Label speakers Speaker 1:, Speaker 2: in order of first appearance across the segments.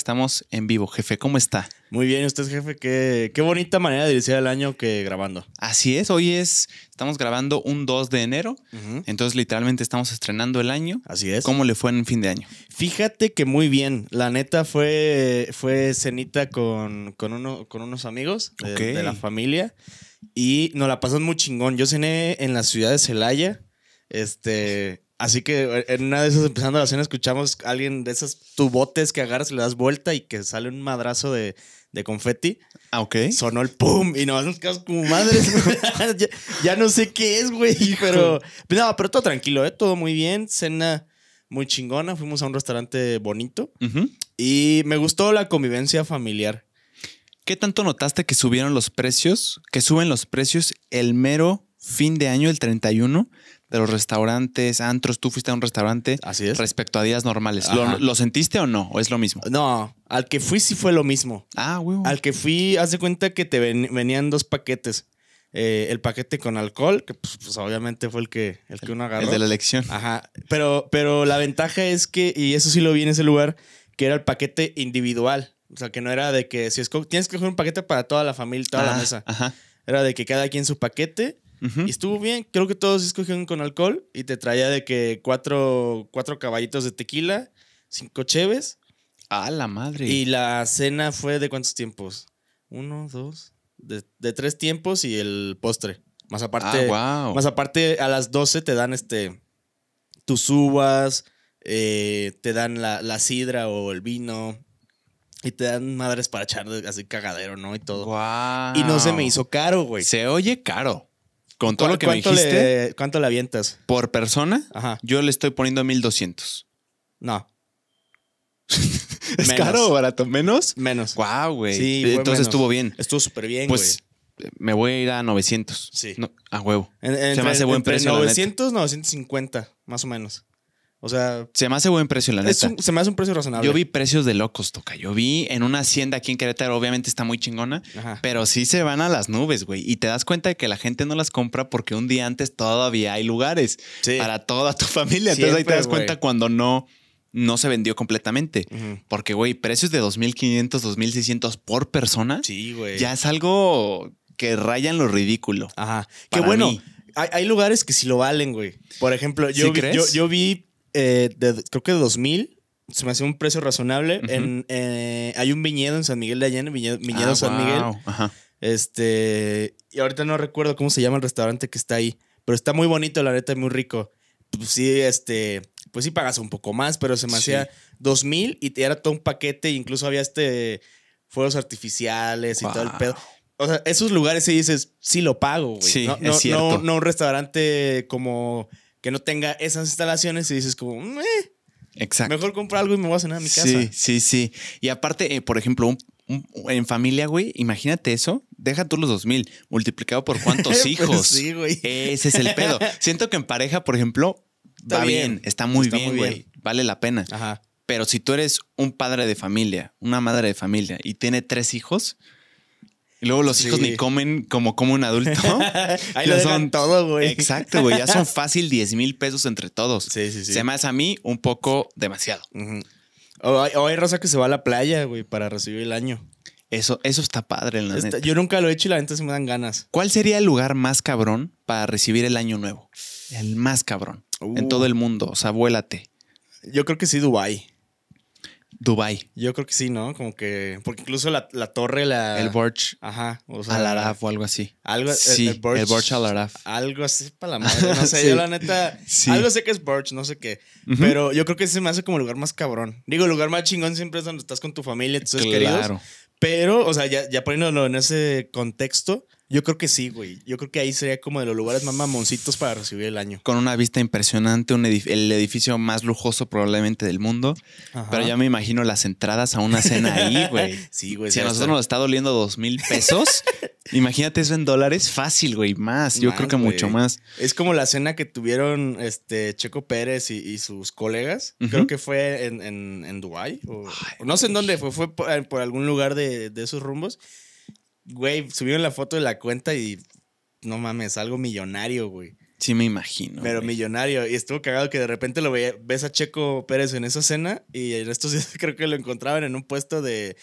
Speaker 1: Estamos en vivo, jefe. ¿Cómo está? Muy bien, usted, jefe. Qué, qué bonita manera de iniciar el año que grabando. Así es, hoy es, estamos grabando un 2 de enero. Entonces, literalmente estamos estrenando el año. Así es. ¿Cómo le fue en el fin de año?
Speaker 2: Fíjate que muy bien. La neta fue, fue cenita con, uno, con unos amigos de, de la familia y nos la pasamos muy chingón. Yo cené en la ciudad de Celaya. Este Así que eh, en una de esas, empezando la cena, escuchamos a alguien de esas tubotes que agarras, y le das vuelta y que sale un madrazo de, de confeti. Ah, ok. Sonó el pum y nomás nos quedamos como madres. ya, no sé qué es, güey. Pero, pues, no, pero todo tranquilo, ¿eh? Todo muy bien. Cena muy chingona. Fuimos a un restaurante bonito y me gustó la convivencia familiar. ¿Qué tanto notaste que subieron los precios, que
Speaker 1: suben los precios el mero fin de año, el 31? de los restaurantes,
Speaker 2: antros. Tú fuiste a un restaurante. Respecto a días normales. ¿Lo, sentiste
Speaker 1: o no? ¿O es lo mismo?
Speaker 2: No, al que fui sí fue lo mismo. Ah, Al que fui, haz de cuenta que te venían dos paquetes. Eh, el paquete con alcohol, que pues, pues, obviamente fue el que, el que uno agarró. El de la elección. Ajá. Pero, pero la ventaja es que, y eso sí lo vi en ese lugar, que era el paquete individual. O sea, que no era de que si tienes que coger un paquete para toda la familia, toda la ah, mesa. Ajá. Era de que cada quien su paquete y estuvo bien. Creo que todos escogieron con alcohol y te traía de que cuatro, caballitos de tequila, cinco cheves. A la madre. Y la cena fue de cuántos tiempos? Uno, dos, de, tres tiempos y el postre. Más aparte, ah, más aparte a las doce te dan este tus uvas, eh, te dan la, sidra o el vino y te dan madres para echar así cagadero, ¿no? Y todo. Y no se me hizo caro, güey. Se oye caro con todo lo que me dijiste. ¿Cuánto le avientas? Por persona,
Speaker 1: Ajá. yo le estoy poniendo 1200.
Speaker 2: No. ¿Es caro o barato? ¿Menos? Menos. Guau, güey. Sí, eh, Entonces estuvo bien. Estuvo súper bien, pues,
Speaker 1: güey. Pues me voy a ir a 900. Sí. a huevo. Se me hace buen entre precio. 900,
Speaker 2: 950, más o menos. O sea.
Speaker 1: Se me hace buen precio, la neta.
Speaker 2: se me hace un precio razonable. Yo vi
Speaker 1: precios de locos, toca. Yo vi en una hacienda aquí en Querétaro, obviamente está muy chingona, pero sí se van a las nubes, güey. Y te das cuenta de que la gente no las compra porque un día antes todavía hay lugares para toda tu familia. Entonces ahí te das cuenta cuando no. No se vendió completamente. Porque, güey, precios de 2.500, 2.600 por persona. Sí, güey. Ya es algo que raya
Speaker 2: en lo ridículo. Ajá. Que bueno, hay, lugares que sí lo valen, güey. Por ejemplo, yo, yo vi eh, creo que de 2000 se me hacía un precio razonable. Eh, hay un viñedo en San Miguel de Allende, viñedo, ah, San Miguel. Este, y ahorita no recuerdo cómo se llama el restaurante que está ahí, pero está muy bonito, la neta, muy rico. Pues sí, este, pues sí pagas un poco más, pero se me hacía 2000 y te era todo un paquete, incluso había este fuegos artificiales y todo el pedo. O sea, esos lugares sí dices, sí lo pago, güey. Sí, no un restaurante como que no tenga esas instalaciones y dices como, mm, eh, Exacto. mejor compro algo y me voy a cenar a mi casa. Sí,
Speaker 1: sí, sí. Y aparte, eh, por ejemplo, en familia, güey, imagínate eso. Deja tú los dos mil multiplicado por cuántos pues hijos. sí,
Speaker 2: güey. Ese es el pedo.
Speaker 1: Siento que en pareja, por ejemplo, está va bien. está muy bien, güey. Vale la pena. Ajá. Pero si tú eres un padre de familia, una madre de familia y tiene tres hijos, y luego los hijos ni comen como como un adulto.
Speaker 2: Ahí lo son todo, güey. Exacto, güey. Ya son
Speaker 1: fácil 10 mil pesos entre todos. Sí, sí, sí. Se me hace a mí un poco demasiado. o, hay, Rosa que se va a la playa, güey, para recibir el año. Eso, eso está padre, la neta. Yo
Speaker 2: nunca lo he hecho y la neta se me dan ganas.
Speaker 1: ¿Cuál sería el lugar más cabrón para recibir el año nuevo? El más cabrón. En uh. todo el
Speaker 2: mundo. O sea, vuélate. Yo creo que sí, Dubai. Dubai. Yo creo que sí, ¿no? Como que. Porque incluso la, la torre, la. El Borch. Ajá. O sea, al Araf o algo así. Algo, sí, el, Burj Borch, al Araf. Algo así para la madre. No sé, yo la neta. Algo sé que es Borch, no sé qué. Pero yo creo que ese me hace como el lugar más cabrón. Digo, el lugar más chingón siempre es donde estás con tu familia, tus claro. queridos. Pero, o sea, ya, ya poniéndolo en ese contexto, yo creo que sí, güey. Yo creo que ahí sería como de los lugares más mamoncitos para recibir el año.
Speaker 1: Con una vista impresionante, un el edificio más lujoso probablemente del mundo. Pero ya me imagino las entradas a una cena ahí, güey. sí, güey. Si a nosotros nos está doliendo dos mil pesos, imagínate eso en dólares fácil, güey. Más, yo creo que mucho más.
Speaker 2: Es como la cena que tuvieron este Checo Pérez y, sus colegas. Creo que fue en, en, en Dubái. no sé en dónde fue, fue por, algún lugar de, de esos rumbos güey, subieron la foto de la cuenta y no mames, algo millonario, güey.
Speaker 1: Sí, me imagino. Pero
Speaker 2: millonario. Y estuvo cagado que de repente lo veía, ves a Checo Pérez en esa cena y en estos días creo que lo encontraban en un puesto de,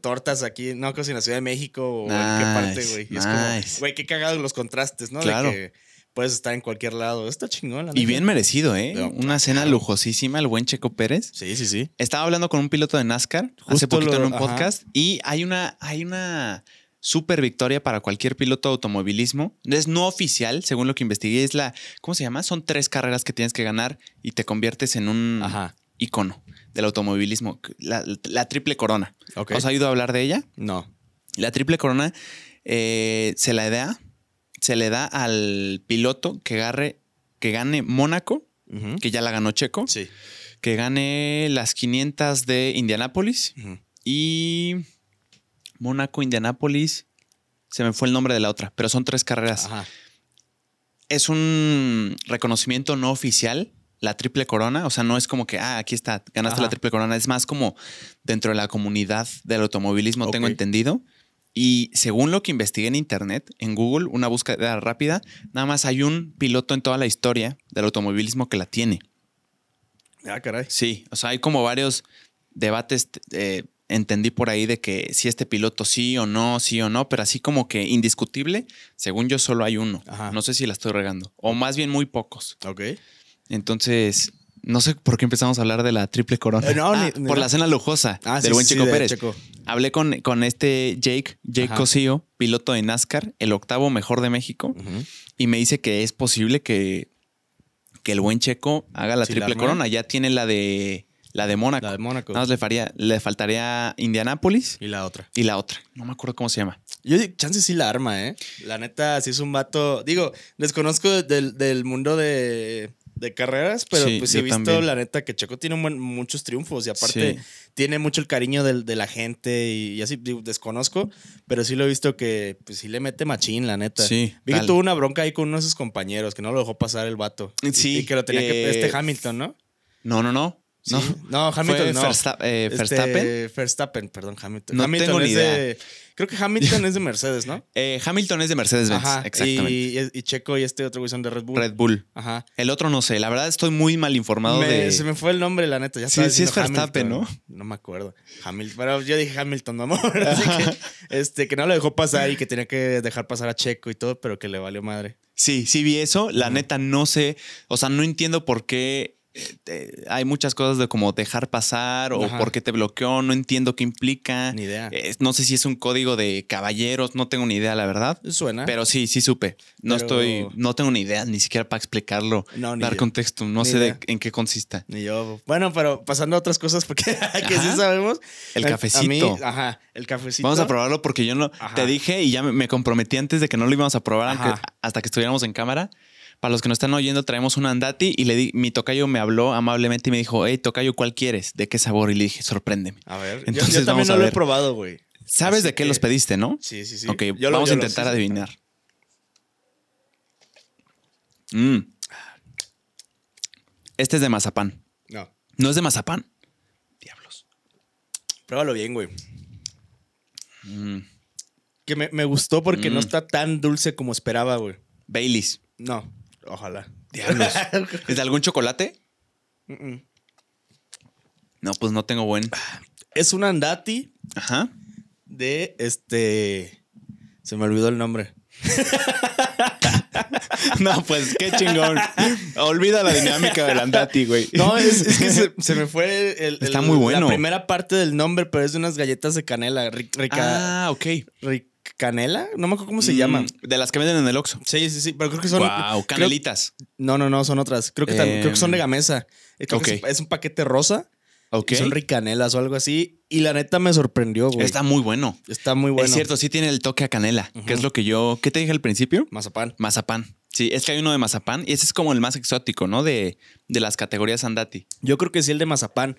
Speaker 2: tortas aquí, no casi en la Ciudad de México o en qué parte, güey. Y es como, güey, qué cagado los contrastes, ¿no? Claro. De que, puedes estar en cualquier lado. Está chingón. La y bien merecido,
Speaker 1: ¿eh? Una cena lujosísima, el buen Checo Pérez. Sí, sí, sí. Estaba hablando con un piloto de NASCAR Justo hace poquito en un podcast y hay una, hay una super victoria para cualquier piloto de automovilismo. Es no oficial, según lo que investigué, es la, ¿cómo se llama? Son tres carreras que tienes que ganar y te conviertes en un icono del automovilismo, la, triple corona. ¿Os ha a hablar de ella? No. La triple corona eh, se la idea. se le da al piloto que agarre, que gane Mónaco, que ya la ganó Checo. Sí. Que gane las 500 de Indianápolis y Mónaco, Indianápolis, se me fue el nombre de la otra, pero son tres carreras. Es un reconocimiento no oficial, la triple corona, o sea, no es como que, ah, aquí está, ganaste la triple corona, es más como dentro de la comunidad del automovilismo, tengo entendido. Y según lo que investigué en internet, en Google, una búsqueda rápida, nada más hay un piloto en toda la historia del automovilismo que la tiene. Ah, caray. Sí, o sea, hay como varios debates eh, entendí por ahí de que si este piloto sí o no, sí o no, pero así como que indiscutible, según yo solo hay uno. No sé si la estoy regando. O más bien muy pocos. Ok. Entonces, no sé por qué empezamos a hablar de la triple corona. Eh, ah, por la cena lujosa ah, del buen Chico Pérez. Hablé con, con, este Jake, Jake Cosío, piloto de NASCAR, el octavo mejor de México, y me dice que es posible que, el buen Checo haga la triple corona. Ya tiene la de la de Mónaco. La de Mónaco. Nada más le, faltaría
Speaker 2: Indianápolis.
Speaker 1: Y la otra. Y la otra. No me acuerdo cómo se llama.
Speaker 2: Yo, chance sí la arma, ¿eh? La neta, sí es un vato. Digo, desconozco del, mundo de, carreras, pero sí, pues he visto, la neta, que Checo tiene muchos triunfos y aparte tiene mucho el cariño de, la gente y, así, digo, desconozco, pero sí lo he visto que pues, sí le mete machín, la neta. Sí. Vi que tuvo una bronca ahí con uno de sus compañeros que no lo dejó pasar el vato. Sí. Y, que lo tenía que. Este eh, Hamilton, ¿no?
Speaker 1: No, no, no. No, no Hamilton no. Eh, este, Verstappen. este,
Speaker 2: Verstappen, perdón, Hamilton. No tengo ni idea. creo que Hamilton es de Mercedes, ¿no?
Speaker 1: Eh, Hamilton es de Mercedes-Benz, exactamente.
Speaker 2: Y, Checo y este otro güey son de Red Bull. Red
Speaker 1: Bull. Ajá. El otro no sé, la verdad estoy muy
Speaker 2: mal informado Se me fue el nombre, la neta, ya Sí, sí es Verstappen, ¿no? No me acuerdo. Hamilton, pero yo dije Hamilton, no amor. Así que, este, que no lo dejó pasar y que tenía que dejar pasar a Checo y todo, pero que le valió madre.
Speaker 1: Sí, sí vi eso. La neta no sé, o sea, no entiendo por qué hay muchas cosas de como dejar pasar o porque te bloqueó, no entiendo qué implica. Ni idea. no sé si es un código de caballeros, no tengo ni idea, la verdad. Suena. Pero sí, sí supe. No estoy, no tengo ni idea, ni siquiera para explicarlo, dar contexto, no sé en qué consista. Ni yo.
Speaker 2: Bueno, pero pasando a otras cosas porque que sí sabemos. El cafecito. ajá, el cafecito. Vamos a
Speaker 1: probarlo porque yo no te dije y ya me comprometí antes de que no lo íbamos a probar hasta que estuviéramos en cámara. Para los que no están oyendo, traemos un andati y le mi tocayo me habló amablemente y me dijo, hey, tocayo, ¿cuál quieres? ¿De qué sabor? elige? le sorpréndeme. A ver, Entonces, yo, también no lo he probado,
Speaker 2: güey. Sabes de qué los pediste, ¿no? Sí, sí, sí. Ok, yo vamos a intentar
Speaker 1: adivinar. Mm. Este es de mazapán. No. ¿No es de mazapán? Diablos.
Speaker 2: Pruébalo bien, güey. Mm. Que me, gustó porque no mm. está tan dulce como esperaba, güey. Baileys. No. Ojalá. Diablos. ¿Es de algún chocolate? No, pues no tengo buen. Es un andati. Ajá. De este. Se me olvidó el nombre. no, pues qué chingón. Olvida la dinámica del andati, güey. No, es, que se, me fue el, Está muy bueno. la primera parte del nombre, pero es de unas galletas de canela. Rica, ah, ok. Rica canela, no me acuerdo cómo se llama mm, De las que venden en el Oxxo. Sí, sí, sí, pero creo que son. Wow, canelitas. no, no, no, son otras. Creo que, son de em, gamesa. Eh, es, un paquete rosa. Okay. Son ricanelas o algo así. Y la neta me sorprendió, güey. Está muy bueno. Está muy bueno. Es cierto,
Speaker 1: sí tiene el toque a canela, que es lo que yo. ¿Qué te dije al principio? Mazapán. Mazapán. Sí, es que hay uno de mazapán y ese es como el más exótico, ¿no? De, de las
Speaker 2: categorías andati. Yo creo que sí, el de mazapán.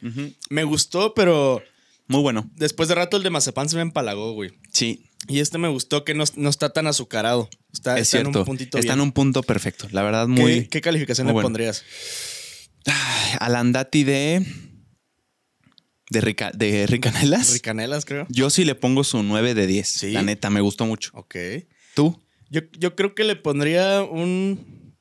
Speaker 2: Me gustó, pero. Muy bueno. Después de rato el de mazapán se me empalagó, güey. Sí. Y este me gustó que no, está tan azucarado. Está, en un puntito Está en un
Speaker 1: punto perfecto. La verdad, muy. ¿Qué, qué calificación le pondrías? Ah, al de. De, de Ricanelas.
Speaker 2: Ricanelas, creo.
Speaker 1: Yo sí le pongo su 9 de 10. La neta, me gustó mucho. Ok. ¿Tú?
Speaker 2: Yo, creo que le pondría un.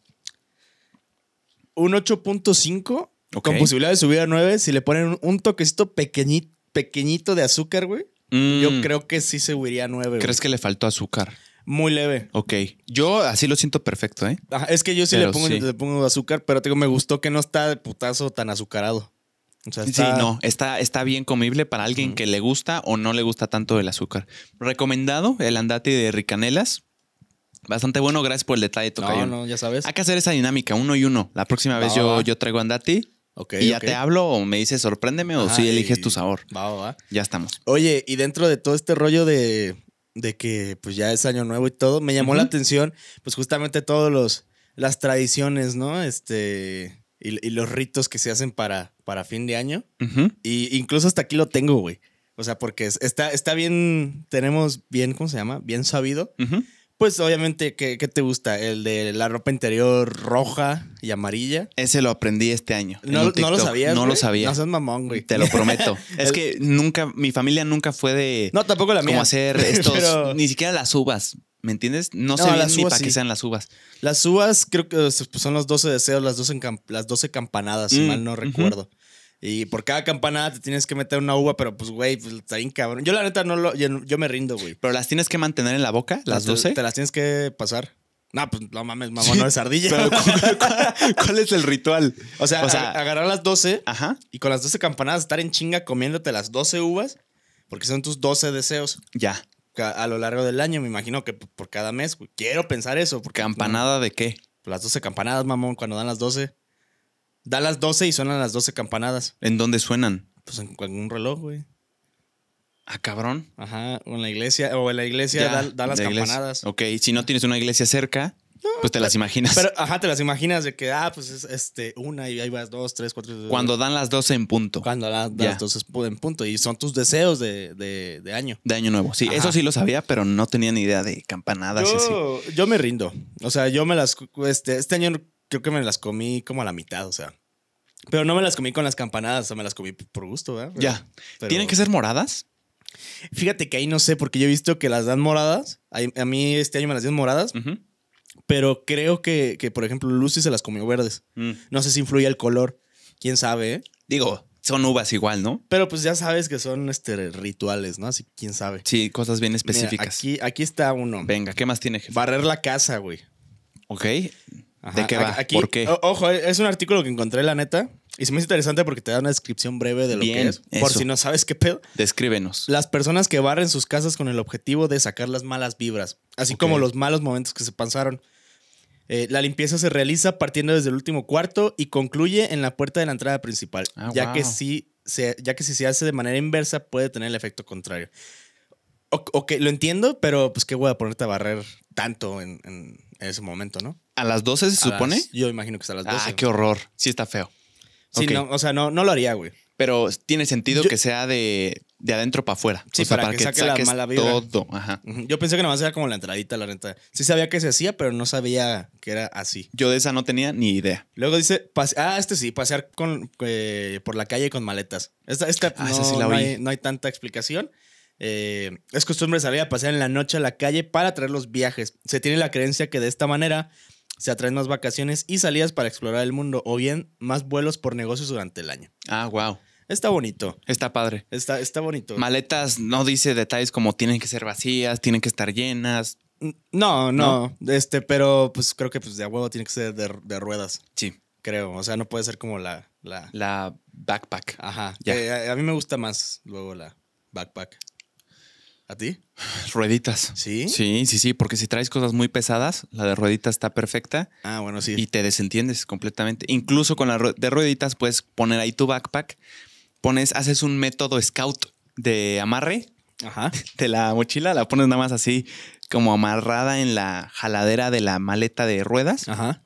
Speaker 2: Un 8.5. Con posibilidad de subir a 9. Si le ponen un, toquecito pequeñito, pequeñito de azúcar, güey. Yo mm. creo que sí se huiría a 9. ¿Crees
Speaker 1: que le faltó azúcar?
Speaker 2: Muy leve.
Speaker 1: Ok. Yo así lo siento perfecto, ¿eh?
Speaker 2: es que yo sí, le pongo, azúcar, pero te me gustó que no está de putazo tan azucarado. Sí, no, está, está bien comible para alguien que le gusta
Speaker 1: o no le gusta tanto el azúcar. Recomendado el andati de Ricanelas. Bastante bueno, gracias por el detalle, Tocayo. No, no, ya sabes. Hay que hacer esa dinámica, uno y uno. La próxima vez yo, yo traigo andati y ya te hablo o me dices sorpréndeme o si eliges tu sabor. Va, va. Ya estamos.
Speaker 2: Oye, y dentro de todo este rollo de, que pues ya es año nuevo y todo, me llamó la atención pues justamente todas los las tradiciones, ¿no? Este y, los ritos que se hacen para, para fin de año. Y incluso hasta aquí lo tengo, güey. O sea, porque está, está bien, tenemos bien, ¿cómo se llama? Bien sabido pues obviamente, ¿qué, te gusta? El de la ropa interior roja y amarilla. Ese lo aprendí este año. No, lo sabías. No lo sabía. No seas mamón, güey. Te lo prometo. es que nunca, mi familia nunca fue de. No, tampoco la mía. Como hacer estos. Ni siquiera
Speaker 1: las uvas. ¿Me entiendes? No, sé ni para qué sean
Speaker 2: las uvas. Las uvas creo que pues, son los 12 deseos, las 12, las 12 campanadas, si mm, mal no recuerdo. Y por cada campanada te tienes que meter una uva, pero pues, güey, pues está bien cabrón. Yo la neta no lo, yo, me rindo, güey. ¿Pero las tienes que mantener en la boca, las 12? Te, las tienes que pasar. No, pues no mames, mamón, no es ardilla.
Speaker 1: ¿cuál, es el ritual? O sea,
Speaker 2: agarrar las 12 ajá. y con las 12 campanadas estar en chinga comiéndote las 12 uvas, porque son tus 12 deseos. Ya. A, lo largo del año, me imagino que por cada mes, güey. Quiero pensar eso. Porque, ¿Campanada de qué? Las 12 campanadas, mamón, cuando dan las 12. Da las 12 y suenan las 12 campanadas. ¿En dónde suenan? Pues en, un reloj, güey. Ah, cabrón. Ajá, o en la iglesia, o en la iglesia da, las campanadas. Ok, si no tienes una iglesia
Speaker 1: cerca, pues te las imaginas. Pero,
Speaker 2: ajá, te las imaginas de que, ah, pues es este, una y ahí vas dos, tres, cuatro. Cuando
Speaker 1: dan las 12 en punto. Cuando dan las 12
Speaker 2: en punto. Y son tus deseos de, de, año.
Speaker 1: De año nuevo. Sí, eso sí lo sabía, pero no tenía ni idea de campanadas. Yo,
Speaker 2: así. yo me rindo. O sea, yo me las. Este, este año creo que me las comí como a la mitad, o sea. Pero no me las comí con las campanadas, o sea, me las comí por gusto, ¿verdad? Ya. ¿Tienen que ser moradas? Fíjate que ahí no sé, porque yo he visto que las dan moradas. A, mí este año me las dieron moradas. Pero creo que, por ejemplo, Lucy se las comió verdes. Mm. No sé si influye el color. Quién sabe, ¿eh? Digo, son uvas igual, ¿no? Pero pues ya sabes que son este, rituales, ¿no? Así quién sabe. Sí, cosas bien específicas. aquí, está uno. Venga, ¿qué más tiene, jefe? Barrer la casa, güey. Ok. ¿De va? Ojo, es un artículo que encontré, la neta. Y se me interesante porque te da una descripción breve de lo que es. Por si no sabes qué pedo.
Speaker 1: Descríbenos.
Speaker 2: Las personas que barren sus casas con el objetivo de sacar las malas vibras, así como los malos momentos que se pasaron. Eh, la limpieza se realiza partiendo desde el último cuarto y concluye en la puerta de la entrada principal, ah, ya, que si se, ya que si se hace de manera inversa puede tener el efecto contrario. ok, lo entiendo, pero pues qué voy a ponerte a barrer tanto en en ese momento, ¿no?
Speaker 1: ¿A las 12 se supone?
Speaker 2: yo imagino que está a las 12. Ah, qué
Speaker 1: horror. Sí está feo. Sí, no,
Speaker 2: o sea, no, no lo haría, güey.
Speaker 1: Pero tiene sentido que sea de, de adentro para afuera. Sí, para, que, saque la mala vibra. Todo, ajá.
Speaker 2: Yo pensé que nada más era como la entradita, la renta. Sí sabía que se hacía, pero no sabía que era así. Yo
Speaker 1: de esa no tenía ni idea.
Speaker 2: Luego dice, ah, este sí, pasear con, eh, por la calle con maletas. Esta, esta ah, la hay, no hay tanta explicación. Eh, es costumbre salir a pasear en la noche a la calle para traer los viajes. Se tiene la creencia que de esta manera se atraen más vacaciones y salidas para explorar el mundo o bien más vuelos por negocios durante el año. Ah, wow. Está bonito. Está padre. Está, está bonito. Maletas
Speaker 1: no dice detalles como tienen que ser vacías, tienen que estar llenas.
Speaker 2: No, no, Este, pero pues creo que pues, de huevo tiene que ser de, ruedas. Sí. Creo. O sea, no puede ser como la. La, backpack. Ajá. Eh, a, mí me gusta más luego la backpack. ¿A ti?
Speaker 1: Rueditas. ¿Sí? Sí, sí, sí, porque si traes cosas muy pesadas, la de rueditas está perfecta. Ah, bueno, sí. Y te desentiendes completamente. Incluso con la de rueditas puedes poner ahí tu backpack, pones, haces un método scout de amarre de la mochila, la pones nada más así como amarrada en la jaladera de la maleta de ruedas. Ajá.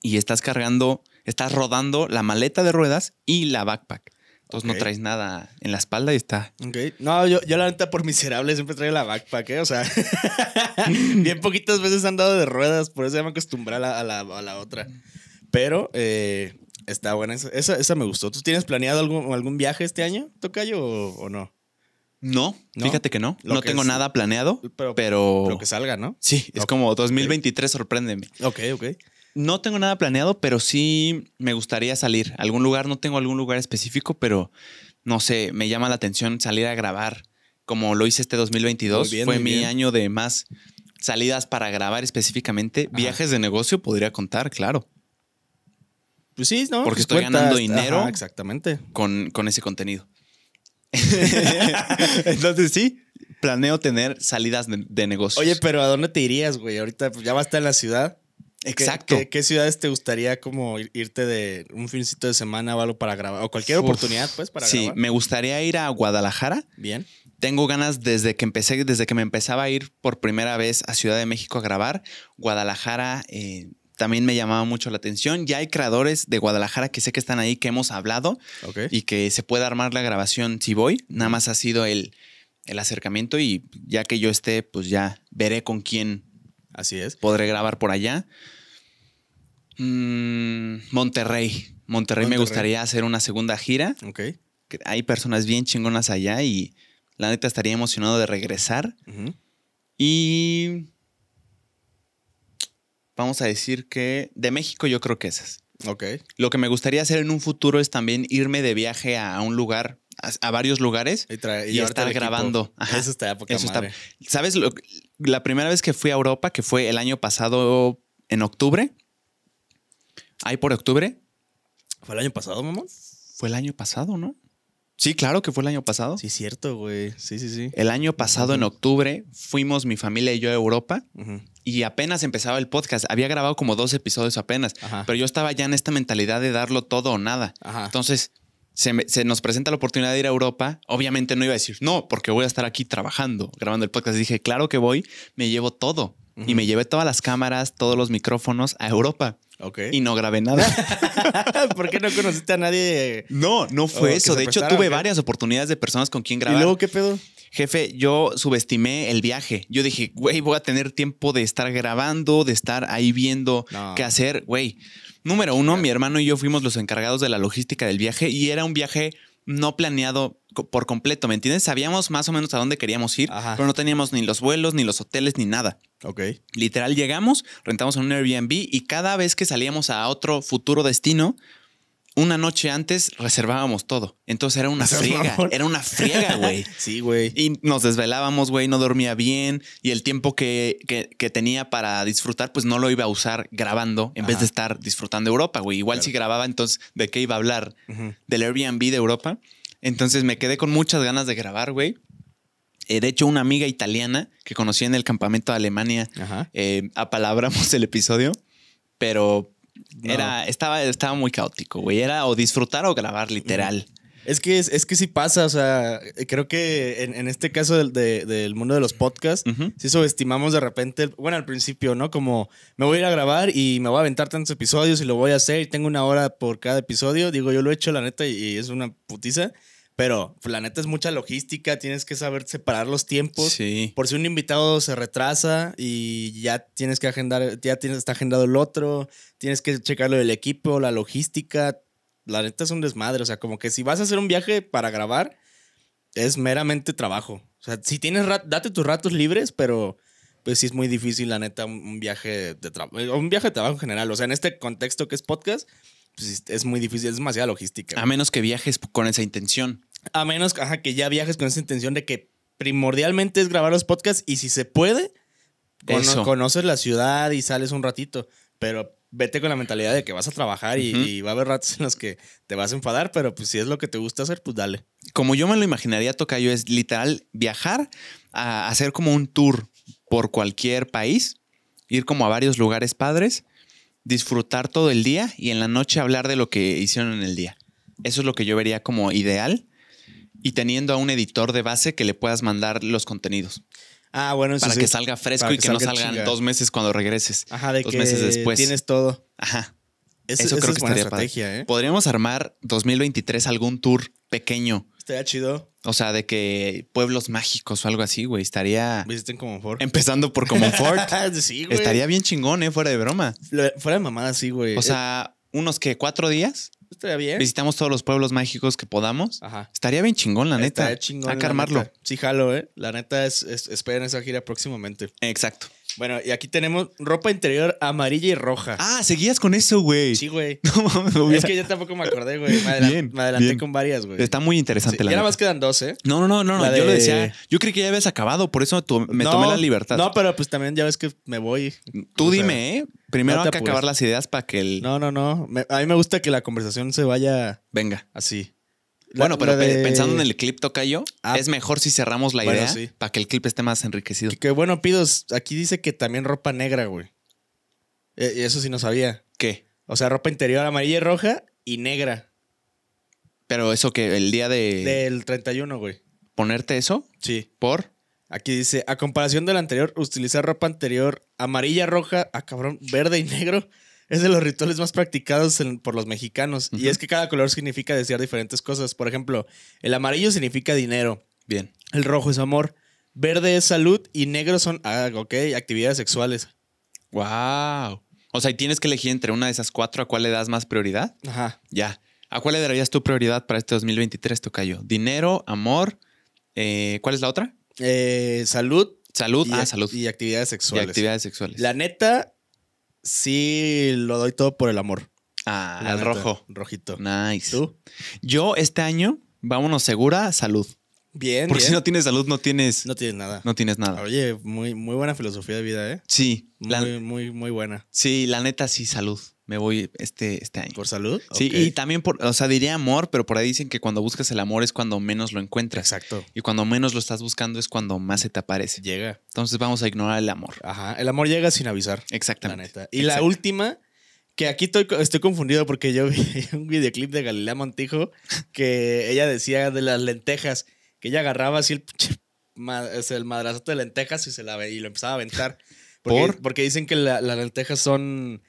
Speaker 1: Y estás cargando, estás rodando la maleta
Speaker 2: de ruedas y la backpack. Entonces no traes nada
Speaker 1: en la espalda y está.
Speaker 2: No, yo, la neta por miserable siempre traigo la backpack, ¿eh? O sea, bien poquitas veces han dado de ruedas, por eso ya me acostumbré a la, otra. Pero eh, está buena, esa, esa, me gustó. ¿Tú tienes planeado algún, viaje este año, Tocayo, o, no? No,
Speaker 1: fíjate que no. no tengo nada planeado, pero, pero, que salga, ¿no? Sí, es como 2023, sorpréndeme. Ok, ok. No tengo nada planeado, pero sí me gustaría salir. A algún lugar, no tengo algún lugar específico, pero no sé, me llama la atención salir a grabar como lo hice este 2022. Fue mi año de más salidas para grabar específicamente. Viajes de negocio podría contar, claro.
Speaker 2: Pues sí, ¿no? Porque estoy ganando dinero. exactamente.
Speaker 1: Con, ese contenido.
Speaker 2: Entonces
Speaker 1: sí, planeo tener salidas de, de, negocios. Oye,
Speaker 2: pero ¿a dónde te irías, güey? Ahorita pues, ya va a estar en la ciudad. Exacto. ¿Qué, ciudades te gustaría como irte de un fincito de semana o algo para grabar? O cualquier oportunidad, pues, para grabar. Sí,
Speaker 1: me gustaría ir a Guadalajara. Bien. Tengo ganas desde que empecé, desde que me empezaba a ir por primera vez a Ciudad de México a grabar. Guadalajara. Eh, también me llamaba mucho la atención. Ya hay creadores de Guadalajara que sé que están ahí, que hemos hablado y que se puede armar la grabación si voy. Nada más ha sido el, el acercamiento y ya que yo esté, pues ya veré con quién Así es. Podré grabar por allá. Mm, Monterrey. Monterrey. me gustaría hacer una segunda gira. Ok. Hay personas bien chingonas allá y la neta estaría emocionado de regresar. Y vamos a decir que de México yo creo que esas. Ok. Lo que me gustaría hacer en un futuro es también irme de viaje a un lugar a, varios lugares y, estar grabando. eso está poca madre. ¿Sabes? la primera vez que fui a Europa, que fue el año pasado en octubre, ahí por octubre.
Speaker 2: ¿Fue el año pasado, mamá?
Speaker 1: Fue el año pasado, ¿no? Sí, claro que fue el año pasado. Sí, cierto, güey. Sí, sí, sí. El año pasado, en octubre, fuimos mi familia y yo a Europa y apenas empezaba el podcast. Había grabado como dos episodios apenas, pero yo estaba ya en esta mentalidad de darlo todo o nada. Entonces, se, nos presenta la oportunidad de ir a Europa, obviamente no iba a decir, no, porque voy a estar aquí trabajando, grabando el podcast. Dije, claro que voy, me llevo todo. Y me llevé todas las cámaras, todos los micrófonos a Europa. Y no grabé nada.
Speaker 2: ¿Por qué no conociste a nadie? No, no fue eso. De hecho, tuve varias
Speaker 1: oportunidades de personas con quien grabar. ¿Y luego qué pedo? Jefe, yo subestimé el viaje. Yo dije, güey, voy a tener tiempo de estar grabando, de estar ahí viendo qué hacer. Güey, Número uno, mi hermano y yo fuimos los encargados de la logística del viaje y era un viaje no planeado por completo, ¿me entiendes? Sabíamos más o menos a dónde queríamos ir, pero no teníamos ni los vuelos, ni los hoteles, ni nada. Literal, llegamos, rentamos un Airbnb y cada vez que salíamos a otro futuro destino, una noche antes reservábamos todo. Entonces era una friega, era
Speaker 2: una friega, güey. sí,
Speaker 1: güey. Y nos desvelábamos, güey, no dormía bien y el tiempo que, tenía para disfrutar, pues no lo iba a usar grabando en vez de estar disfrutando Europa, güey. Igual si grababa, entonces, ¿de qué iba a hablar? Del Airbnb de Europa. Entonces me quedé con muchas ganas de grabar, güey. Eh, de hecho, una amiga italiana que conocí en el campamento de Alemania, eh, apalabramos el episodio, pero era, estaba, estaba muy caótico, güey. Era o
Speaker 2: disfrutar o grabar, literal. Es que, es, que si pasa, o sea, creo que en, este caso del, mundo de los podcasts, si subestimamos de repente, bueno, al principio, ¿no? Como me voy a ir a grabar y me voy a aventar tantos episodios y lo voy a hacer y tengo una hora por cada episodio. Digo, yo lo he hecho, la neta, y es una putiza. Pero la neta es mucha logística, tienes que saber separar los tiempos. Sí. Por si un invitado se retrasa y ya tienes que agendar, ya tienes, está agendado el otro, tienes que checar lo del equipo, la logística. La neta es un desmadre. O sea, como que si vas a hacer un viaje para grabar, es meramente trabajo. O sea, si tienes, date tus ratos libres, pero pues sí es muy difícil, la neta, un viaje de trabajo, un viaje de trabajo en general. O sea, en este contexto que es podcast, pues, es muy difícil, es demasiada logística. A menos que viajes con esa intención. A menos que ya viajes con esa intención de que primordialmente es grabar los podcasts y si se puede, conoces la ciudad y sales un ratito, pero vete con la mentalidad de que vas a trabajar y, va a haber ratos en los que te vas a enfadar, pero pues si es lo que te gusta hacer, pues dale. Como yo me lo imaginaría, Tocayo, es literal
Speaker 1: viajar a hacer como un tour por cualquier país, ir como a varios lugares padres disfrutar todo el día y en la noche hablar de lo que hicieron en el día. Eso es lo que yo vería como ideal y teniendo a un editor de base que le puedas mandar los contenidos.
Speaker 2: Ah, bueno, eso Para que salga fresco y que, no salgan dos
Speaker 1: meses cuando regreses. Ajá,
Speaker 2: dos meses después. tienes todo. Ajá. eso, creo es que buena estrategia, ¿eh?
Speaker 1: Podríamos armar 2023 algún tour pequeño.
Speaker 2: Estaría chido.
Speaker 1: O sea, de que pueblos mágicos o algo así, güey. Estaría. Visiten Fort. Empezando por como
Speaker 2: sí, güey. Estaría
Speaker 1: bien chingón, ¿eh? Fuera de broma. Fuera de mamada, sí, güey. O sea, unos que cuatro días.
Speaker 2: Estaría bien. Visitamos
Speaker 1: todos los pueblos mágicos que podamos. Ajá. Estaría bien chingón, la neta. Estaría chingón. Hay que armarlo.
Speaker 2: Sí, jalo, ¿eh? La neta es, es, esperen esa gira próximamente. Exacto. Bueno, y aquí tenemos ropa interior amarilla y roja. Ah,
Speaker 1: seguías con eso, güey. Sí, güey. No mames,
Speaker 2: Es que yo tampoco me acordé, güey. Me, adelanté con varias, güey. Está muy interesante la. Y nada más quedan dos, ¿eh? No, no, no, no. no. yo lo decía.
Speaker 1: Yo creí que ya habías acabado, por eso me tomé la libertad. No,
Speaker 2: pero pues también ya ves que me voy. Tú dime, ¿eh?
Speaker 1: Primero hay que acabar las ideas para que el.
Speaker 2: No, no, no. a mí me gusta que la conversación se vaya. Venga. Así. Bueno, pero pensando en el clip Tocayo, yo. Ah, es mejor si cerramos la idea para que el clip esté más enriquecido. Que, bueno, Pidos, aquí dice que también ropa negra, güey. E, eso sí no sabía. ¿Qué? O sea, ropa interior amarilla y roja y negra.
Speaker 1: Pero eso que el día de... Del
Speaker 2: 31, güey. ¿Ponerte eso? Sí. ¿Por? Aquí dice, a comparación del anterior, utilizar ropa anterior amarilla, roja, a ah, cabrón, verde y negro es de los rituales más practicados por los mexicanos. Y es que cada color significa desear diferentes cosas. Por ejemplo, el amarillo significa dinero. Bien. El rojo es amor. Verde es salud. Y negro son, ah, ok, actividades sexuales.
Speaker 1: Wow. O sea, y tienes que elegir entre una de esas cuatro a cuál le das más prioridad. Ajá. Ya. ¿A cuál le darías tu prioridad para este 2023, Tocayo? Dinero, amor. Eh, ¿Cuál es la otra?
Speaker 2: Eh, salud. Salud, ah, salud. Y actividades sexuales. Y actividades sexuales. La neta, sí lo doy todo por el amor. Ah, al rojo. Rojito. Nice.
Speaker 1: ¿Tú? Yo este año, vámonos segura, salud. Bien. Porque si no tienes salud, no tienes. No tienes nada. No tienes nada. Oye,
Speaker 2: muy, muy buena filosofía de vida, ¿eh? Sí. Muy, muy, muy
Speaker 1: buena. Sí, la neta, sí, salud me voy este, este año. ¿Por salud? Sí, y también por, o sea, diría amor, pero por ahí dicen que cuando buscas el amor es cuando menos lo encuentras. Exacto. Y cuando menos lo estás buscando es cuando más se te aparece. Llega. Entonces vamos a ignorar el amor. Ajá, el amor llega sin avisar. Exactamente.
Speaker 2: La neta. Y la última, que aquí estoy, confundido porque yo vi un videoclip de Galilea Montijo que ella decía de las lentejas, que ella agarraba así el, el madrazote de lentejas y se la y lo empezaba a aventar. ¿Por? Porque dicen que las lentejas son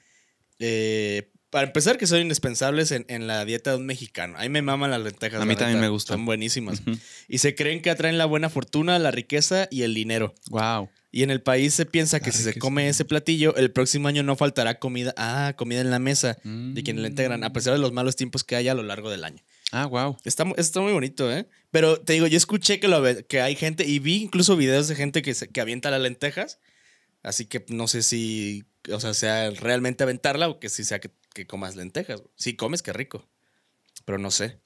Speaker 2: eh, para empezar, que son indispensables en, la dieta de un mexicano. A mí me maman las lentejas. A mí también me gustan. Son buenísimas. Y se creen que atraen la buena fortuna, la riqueza y el dinero. Wow. Y en el país se piensa que si se come ese platillo, el próximo año no faltará comida, ah, comida en la mesa de quienes le integran, a mm. pesar de los malos tiempos que hay a lo largo del año. Ah, wow. Está, está muy bonito, ¿eh? Pero te digo, yo escuché que, lo, que hay gente y vi incluso videos de gente que, que avienta las lentejas. Así que no sé si o sea, sea realmente aventarla o que si sea que, comas lentejas. Si comes, qué rico.
Speaker 1: Pero no sé.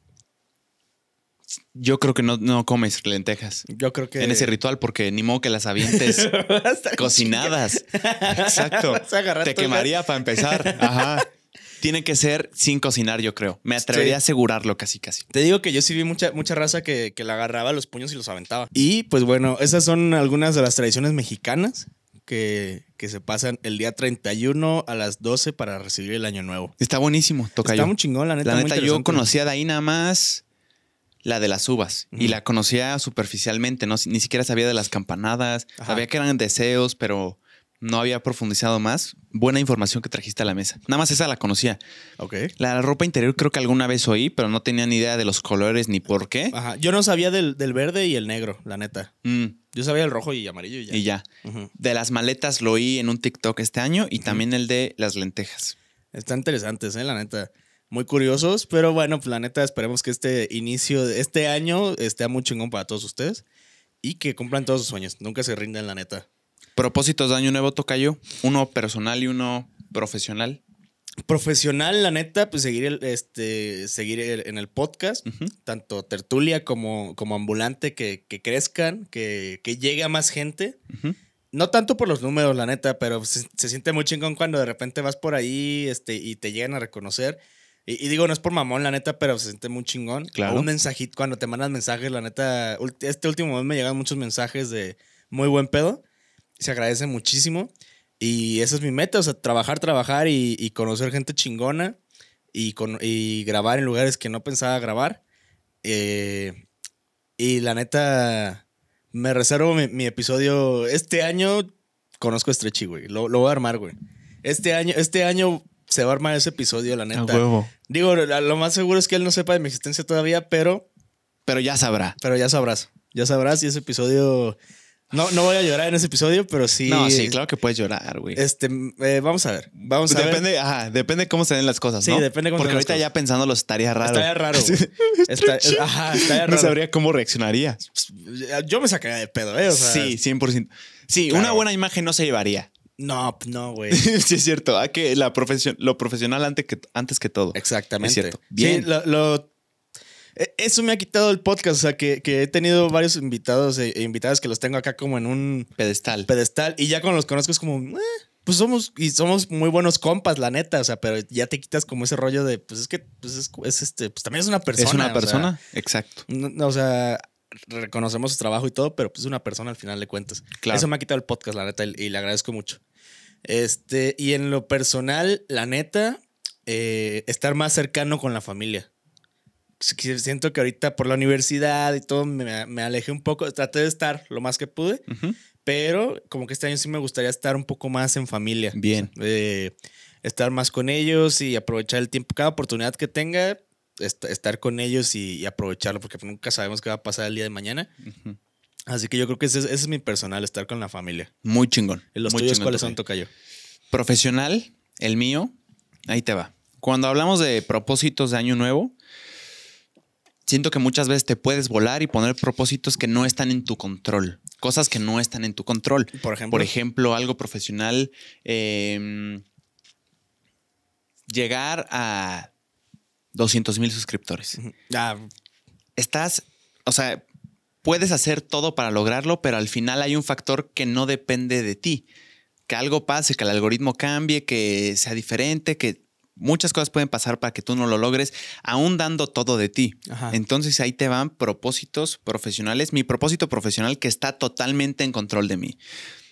Speaker 1: Yo creo que no, no comes lentejas.
Speaker 2: Yo creo que. En ese
Speaker 1: ritual, porque ni modo que las avientes
Speaker 2: cocinadas. Exacto. Te quemaría para empezar.
Speaker 1: Ajá. Tiene que ser sin cocinar, yo creo. Me atrevería a
Speaker 2: asegurarlo casi, casi. Te digo que yo sí vi mucha, mucha raza que, que la agarraba los puños y los aventaba. Y pues bueno, esas son algunas de las tradiciones mexicanas que, se pasan el día 31 a las 12 para recibir el año nuevo. Está buenísimo, toca Está muy chingón, la neta. La neta, yo conocía
Speaker 1: de ahí nada más la de las uvas y la conocía superficialmente, ¿no? ni siquiera sabía de las campanadas, sabía que eran deseos, pero no había profundizado más. Buena información que trajiste a la mesa. Nada más esa la conocía. Ok. La ropa interior creo que alguna vez oí, pero no tenía ni idea de los colores ni por qué.
Speaker 2: Ajá. Yo no sabía del, verde y el negro, la neta. Mm. Yo sabía el rojo y amarillo y ya.
Speaker 1: Y ya. De las maletas lo oí en un TikTok este año y también
Speaker 2: el de las lentejas. Están interesantes, ¿eh? La neta. Muy curiosos, pero bueno, pues la neta, esperemos que este inicio de este año esté muy chingón para todos ustedes y que cumplan todos sus sueños. Nunca se rinden, la neta. Propósitos de año nuevo, Tocayo? Uno personal y uno profesional profesional, la neta, pues seguir, este, seguir en el podcast, tanto tertulia como, como ambulante, que, crezcan, que, llegue a más gente. No tanto por los números, la neta, pero se, siente muy chingón cuando de repente vas por ahí este, y te llegan a reconocer. Y, digo, no es por mamón, la neta, pero se siente muy chingón. Claro. un mensajito, cuando te mandan mensajes, la neta, este último mes me llegan muchos mensajes de muy buen pedo. Se agradece muchísimo. Y esa es mi meta, o sea, trabajar, trabajar y, conocer gente chingona y, con, y grabar en lugares que no pensaba grabar. Eh, y la neta, me reservo mi, episodio. Este año conozco a Stretchy, güey. Lo, lo, voy a armar, güey. Este año, este año se va a armar ese episodio, la neta. huevo. Digo, lo más seguro es que él no sepa de mi existencia todavía, pero. Pero ya sabrá. Pero ya sabrás. Ya sabrás si ese episodio no, no voy a llorar en ese episodio, pero sí. No, sí, claro que puedes llorar, güey. Este, eh, vamos a ver. Vamos a depende, Ajá,
Speaker 1: depende cómo se den las cosas, ¿no? Sí, depende cómo Porque se ahorita ya pensándolo estaría raro. Estaría raro.
Speaker 2: Sí. ajá, raro. No sabría
Speaker 1: cómo reaccionaría. Pues,
Speaker 2: yo me sacaría de pedo, ¿eh? O sea, sí, 100%. Sí, una buena imagen no se llevaría. No, no, güey.
Speaker 1: sí, es cierto. ¿a ah, que la profesión, lo profesional antes que, antes que todo. Exactamente. Es cierto. Bien.
Speaker 2: Sí, lo, lo e, eso me ha quitado el podcast, o sea, que, he tenido varios invitados e, e, invitadas que los tengo acá como en un pedestal. Pedestal, y ya cuando los conozco es como, eh, pues somos, y somos muy buenos compas, la neta, o sea, pero ya te quitas como ese rollo de, pues es que, pues es, este, pues también es una persona. Es una persona, exacto. No, o sea, reconocemos su trabajo y todo, pero pues es una persona al final de cuentas. Eso me ha quitado el podcast, la neta, y, le agradezco mucho. Este, y en lo personal, la neta, eh, estar más cercano con la familia siento que ahorita por la universidad y todo me, me alejé un poco, traté de estar lo más que pude, pero como que este año sí me gustaría estar un poco más en familia. Bien. Eh, estar más con ellos y aprovechar el tiempo, cada oportunidad que tenga, estar con ellos y, aprovecharlo, porque nunca sabemos qué va a pasar el día de mañana. Así que yo creo que ese, es mi personal, estar con la familia.
Speaker 1: Muy chingón. ¿Los tuyos cuáles son, Tocayo? Profesional, el mío, ahí te va. Cuando hablamos de propósitos de año nuevo, siento que muchas veces te puedes volar y poner propósitos que no están en tu control, cosas que no están en tu control. Por ejemplo, algo profesional, em, llegar a 200 mil suscriptores. Estás, o sea, puedes hacer todo para lograrlo, pero al final hay un factor que no depende de ti. Que algo pase, que el algoritmo cambie, que sea diferente, que muchas cosas pueden pasar para que tú no lo logres, aún dando todo de ti. Entonces ahí te van propósitos profesionales, mi propósito profesional que está totalmente en control de mí.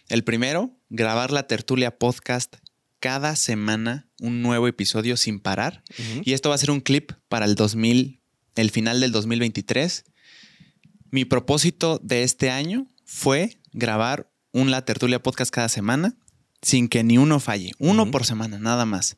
Speaker 1: El primero, grabar la tertulia podcast cada semana, un nuevo episodio sin parar. Y esto va a ser un clip para el 2000, el final del 2023. Mi propósito de este año fue grabar una La Tertulia Podcast cada semana sin que ni uno falle, uno por semana, nada más.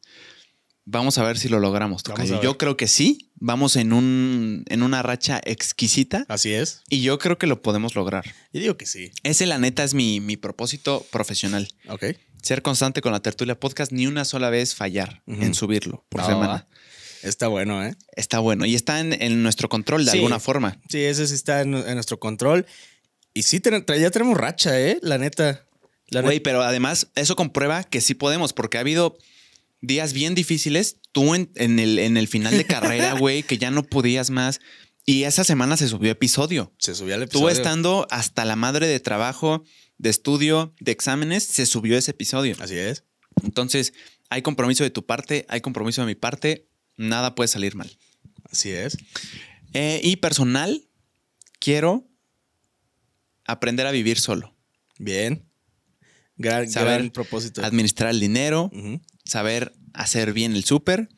Speaker 1: Vamos a ver si lo logramos, Yo creo que sí. Vamos en, un, en una racha exquisita. Así es. Y yo creo que lo podemos lograr. Yo digo que sí. Ese, la neta, es mi, propósito profesional. Ok. Ser constante con la tertulia podcast, ni una sola vez fallar en subirlo por semana. Está bueno, ¿eh? Está bueno. Y está en, nuestro control de alguna forma.
Speaker 2: Sí, ese sí está en, nuestro control. Y sí, ya tenemos racha, ¿eh? La neta. Güey, pero además, eso comprueba que sí podemos, porque ha
Speaker 1: habido días bien difíciles, tú en, el, en el final de carrera, güey, que ya no podías más. Y esa semana se subió episodio. Se subió el episodio. Tú estando hasta la madre de trabajo, de estudio, de exámenes, se subió ese episodio. Así es. Entonces, hay compromiso de tu parte, hay compromiso de mi parte, nada puede salir mal. Así es. Eh, y personal, quiero aprender a vivir solo. Bien. Saber el propósito. Administrar el dinero, Ajá saber hacer bien el súper,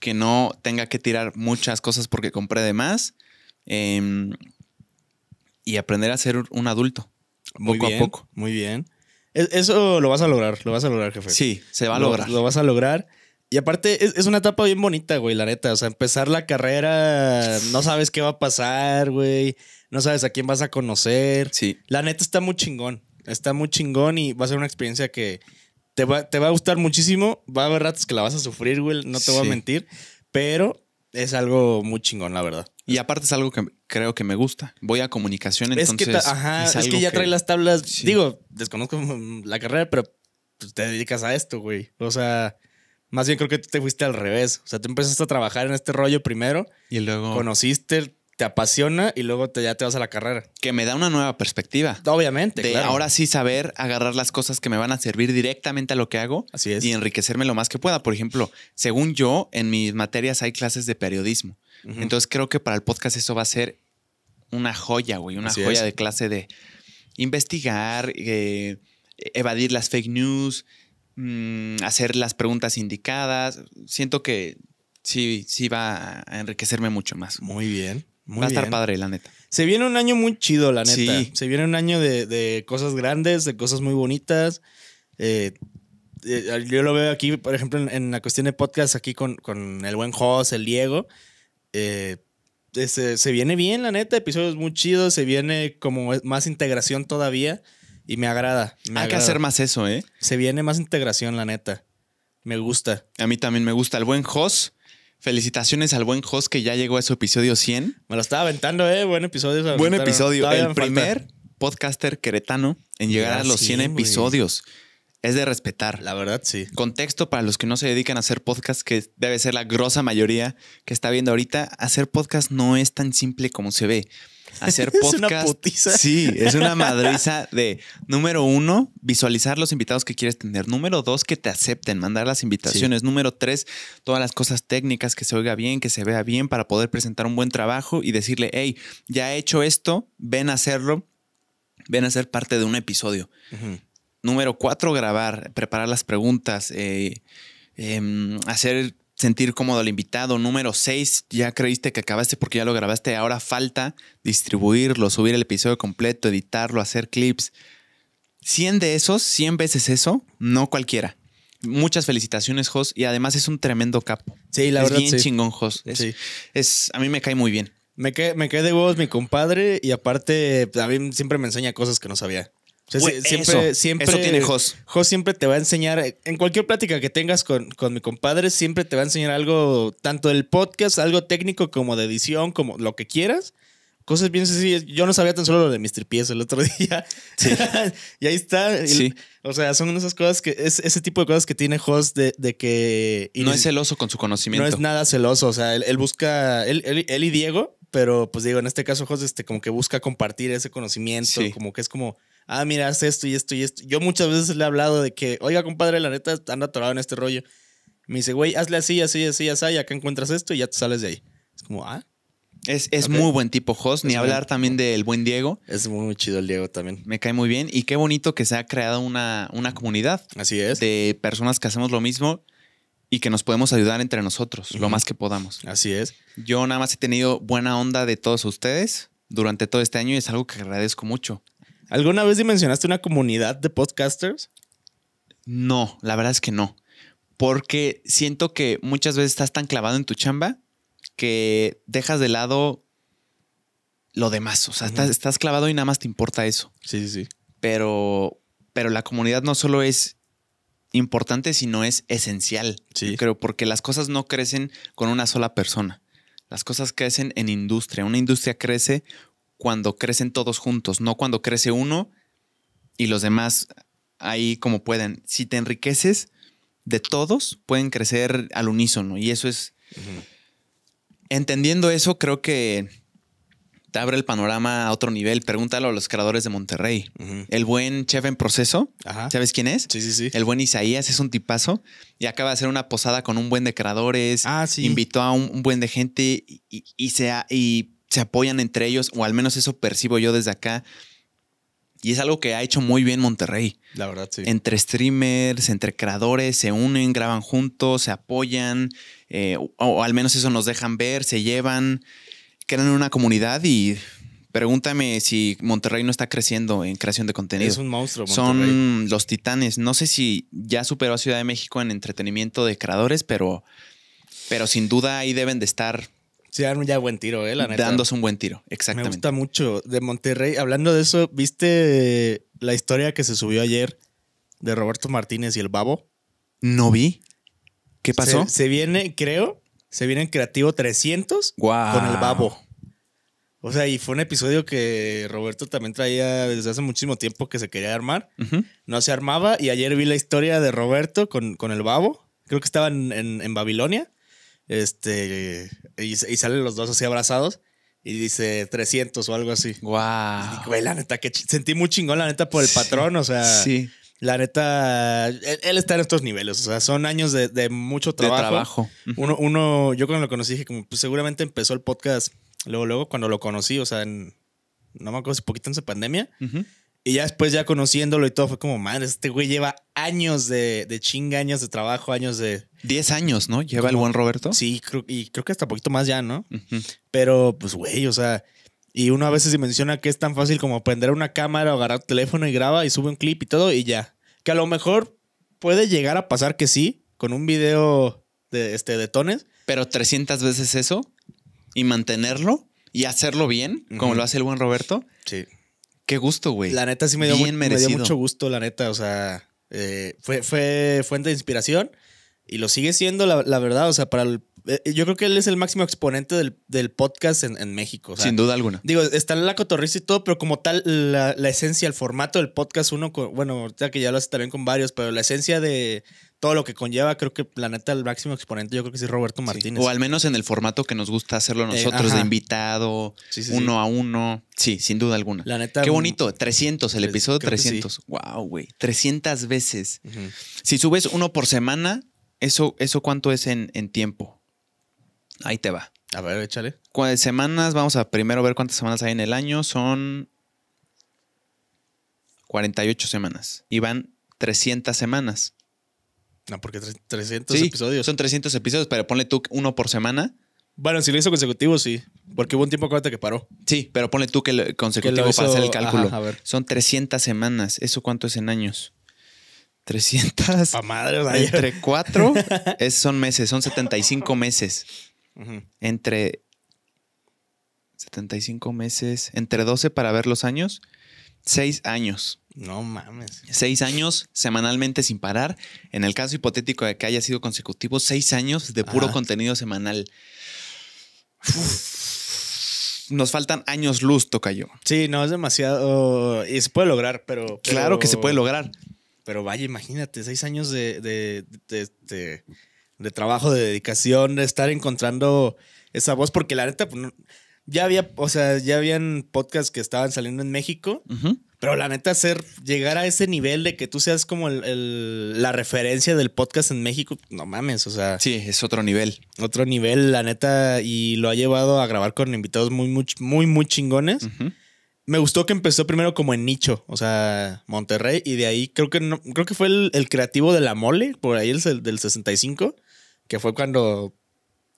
Speaker 1: que no tenga que tirar muchas cosas porque compré de más em, y aprender a ser un adulto.
Speaker 2: poco a poco. Muy bien. E, eso lo vas a lograr, lo vas a lograr, jefe. Sí, se va a lograr. Lo, vas a lograr. Y aparte, es, una etapa bien bonita, güey, la neta. O sea, empezar la carrera, no sabes qué va a pasar, güey. No sabes a quién vas a conocer. Sí. La neta está muy chingón. Está muy chingón y va a ser una experiencia que te va, a gustar muchísimo. Va a haber ratos que la vas a sufrir, güey. No te voy a mentir. Pero es algo muy chingón,
Speaker 1: la verdad. Y aparte es algo que creo que me gusta. Voy a comunicación, es entonces. es, que ya trae las
Speaker 2: tablas. Digo, desconozco la carrera, pero pues, te dedicas a esto, güey. O sea, más bien creo que tú te fuiste al revés. O sea, te empezaste a trabajar en este rollo primero. Y luego. Conociste te apasiona y luego te, ya te vas a la carrera. Que me da una nueva perspectiva. Obviamente. De ahora
Speaker 1: sí saber agarrar las cosas que me van a servir directamente a lo que hago. Así es. Y enriquecerme lo más que pueda. Por ejemplo, según yo, en mis materias hay clases de periodismo. Entonces creo que para el podcast eso va a ser una joya, güey. Una joya de clase de investigar, eh, evadir las fake news, mm, hacer las preguntas indicadas. Siento que sí, sí va a enriquecerme mucho más. Muy bien. Va a estar padre, la neta.
Speaker 2: Se viene un año muy chido, la neta. Se viene un año de, cosas grandes, de cosas muy bonitas. Eh, eh, yo lo veo aquí, por ejemplo, en, la cuestión de podcast, aquí con, con el buen Jos, el Diego. Eh, se, viene bien, la neta, episodios muy chidos, se viene como más integración todavía y me agrada. Hay que hacer más eso, ¿eh? Se viene más integración, la neta.
Speaker 1: Me gusta. A mí también me gusta. El buen Jos Felicitaciones al buen host que ya llegó a su episodio 100. Me lo estaba aventando, eh. Buen episodio. Buen episodio. el primer podcaster queretano en llegar a los 100 episodios. Es de respetar. La verdad, sí. Contexto para los que no se dedican a hacer podcast, que debe ser la grosa mayoría que está viendo ahorita. Hacer podcast no es tan simple como se ve hacer podcast. es una Sí, es una madriza de número uno, visualizar los invitados que quieres tener. Número dos, que te acepten, mandar las invitaciones. Número tres, todas las cosas técnicas que se oiga bien, que se vea bien para poder presentar un buen trabajo y decirle, hey, ya he hecho esto, ven a hacerlo, ven a ser parte de un episodio. Número cuatro, grabar, preparar las preguntas, eh, em, hacer sentir cómodo al invitado. Número 6, ya creíste que acabaste porque ya lo grabaste. Ahora falta distribuirlo, subir el episodio completo, editarlo, hacer clips. 100 de esos, 100 veces eso, no cualquiera. Muchas felicitaciones, Jos. Y además es un tremendo capo. Sí, la es Bien chingón, Jos. sí. a mí me cae
Speaker 2: muy bien. Me quedé me de huevos mi compadre y aparte a mí siempre me enseña cosas que no sabía siempre, eso, siempre, tiene Jos. Jos siempre te va a enseñar, en cualquier plática que tengas con, con, mi compadre, siempre te va a enseñar algo, tanto del podcast, algo técnico como de edición, como lo que quieras. Cosas bien sencillas. Yo no sabía tan solo lo de Mr. Pies el otro día. y ahí está. O sea, son esas cosas que, es, ese tipo de cosas que tiene Jos de, de, que... no es
Speaker 1: celoso con su conocimiento. No es
Speaker 2: nada celoso. O sea, él, busca, él, y Diego, pero pues digo, en este caso Jos este, como que busca compartir ese conocimiento, como que es como ah, mira, haz esto y esto y esto. Yo muchas veces le he hablado de que, oiga, compadre, la neta anda atorado en este rollo. Me dice, güey, hazle así, así, así, así, y acá encuentras esto y ya te sales de ahí. Es como, ah. Es, muy buen tipo, host. Ni hablar también del buen Diego. Es muy chido el Diego también. Me
Speaker 1: cae muy bien. Y qué bonito que se ha creado una, una comunidad. Así es. De personas que hacemos lo mismo y que nos podemos ayudar entre nosotros lo más que podamos. Así es. Yo nada más he tenido buena onda de todos ustedes durante todo este año y es algo que agradezco mucho. ¿Alguna vez dimensionaste una comunidad de podcasters? No, la verdad es que no. Porque siento que muchas veces estás tan clavado en tu chamba que dejas de lado lo demás. O sea, estás, clavado y nada más te importa eso. Sí, sí, sí. Pero, pero la comunidad no solo es importante, sino es esencial. Sí. creo, porque las cosas no crecen con una sola persona. Las cosas crecen en industria. Una industria crece cuando crecen todos juntos, no cuando crece uno y los demás ahí como pueden. Si te enriqueces de todos, pueden crecer al unísono y eso es... Entendiendo eso, creo que te abre el panorama a otro nivel. Pregúntalo a los creadores de Monterrey. El buen chef en proceso, ¿sabes quién es? Sí, sí, sí. El buen Isaías es un tipazo y acaba de hacer una posada con un buen de creadores. Ah, sí. Invitó a un, buen de gente y, y, se, y se apoyan entre ellos, o al menos eso percibo yo desde acá. Y es algo que ha hecho muy bien Monterrey.
Speaker 2: La verdad, sí. Entre
Speaker 1: streamers, entre creadores, se unen, graban juntos, se apoyan, eh, o, al menos eso nos dejan ver, se llevan, crean una comunidad y pregúntame si Monterrey no está creciendo en creación de contenido. Es un monstruo. Monterrey. Son los titanes. No sé si ya superó a Ciudad de México en entretenimiento de creadores, pero, pero sin duda ahí deben de estar Sí, dan ya buen
Speaker 2: tiro, ¿eh? La neta. Dándose un buen tiro, exactamente. Me gusta mucho. De Monterrey, hablando de eso, ¿viste la historia que se subió ayer de Roberto Martínez y el Babo?
Speaker 1: No vi. ¿Qué pasó?
Speaker 2: Se, viene, creo, se viene en Creativo 300 con el Babo. O sea, y fue un episodio que Roberto también traía desde hace muchísimo tiempo que se quería armar. No se armaba y ayer vi la historia de Roberto con, con el Babo. Creo que estaba en Babilonia. Este, y, salen los dos así abrazados y dice 300 o algo así. Wow. Y la neta, que sentí muy chingón, la neta, por el patrón, o sea. Sí. La neta, él, está en estos niveles, o sea, son años de, mucho trabajo. Uno, uno, yo cuando lo conocí dije, como, pues seguramente empezó el podcast luego, luego, cuando lo conocí, o sea, en, no me acuerdo si poquito antes de pandemia. Y ya después, ya conociéndolo y todo, fue como, madre, este güey lleva años de, de chinga, años de trabajo, años de, 10 años, ¿no? Lleva el buen Roberto. Sí, creo, y creo que hasta poquito más ya, ¿no? Pero, pues, güey, o sea, y uno a veces menciona que es tan fácil como prender una cámara o agarrar un teléfono y graba y sube un clip y todo y ya. Que a lo mejor puede llegar a pasar que sí, con un video de, este, de tones. Pero 300 veces eso y
Speaker 1: mantenerlo y hacerlo bien, como lo hace el buen Roberto. Sí. Qué gusto, güey. La neta sí me dio, mucho
Speaker 2: gusto, la neta. O sea, eh, fue fuente de inspiración. Y lo sigue siendo, la, verdad, o sea, para eh, yo creo que él es el máximo exponente del, podcast en, México. Sin duda alguna. Digo, está en la cotorriza y todo, pero como tal, la, esencia, el formato del podcast, uno, bueno, ya que ya lo hace también con varios, pero la esencia de todo lo que conlleva, creo que la neta, el máximo exponente, yo creo que es Roberto Martínez. O al
Speaker 1: menos en el formato que nos gusta hacerlo eh, nosotros, de invitado, uno a uno. Sí, sin duda alguna. La Qué bonito, 300, el episodio 300. Wow, güey. 300 veces. Si subes uno por semana, ¿Eso, cuánto es en, tiempo? Ahí te va. A ver, échale. ¿Cuántas eh, semanas? Vamos a primero ver cuántas semanas hay en el año. Son 48 semanas. Y van 300 semanas. No, porque 300 episodios. Son 300 episodios, pero ponle tú uno por semana. Bueno, si lo hizo consecutivo, sí. Porque hubo un tiempo acuérdate que paró. Sí, pero ponle tú que consecutivo para hacer el cálculo. Son 300 semanas. ¿Eso cuánto es en años? 300. Pa
Speaker 2: madre, entre
Speaker 1: 4 es, son meses, son 75 meses. Entre 75 meses, entre 12 para ver los años, 6 años. No mames. 6 años semanalmente sin parar. En el caso hipotético de que haya sido consecutivo, 6 años de puro contenido semanal. Nos faltan años luz, toca yo.
Speaker 2: Sí, no, es demasiado. Y se puede lograr, pero. Claro que se puede lograr. Pero vaya, imagínate, seis años de, trabajo, de dedicación, de estar encontrando esa voz, porque la neta, pues, ya había, o sea, ya habían podcasts que estaban saliendo en México, pero la neta, hacer, llegar a ese nivel de que tú seas como el, la referencia del podcast en México, no mames, o sea. Sí, es otro nivel. Otro nivel, la neta, y lo ha llevado a grabar con invitados muy, muy, muy, muy chingones. Me gustó que empezó primero como en nicho, o sea, Monterrey, y de ahí creo que no, creo que fue el, creativo de la mole, por ahí el del 65, que fue cuando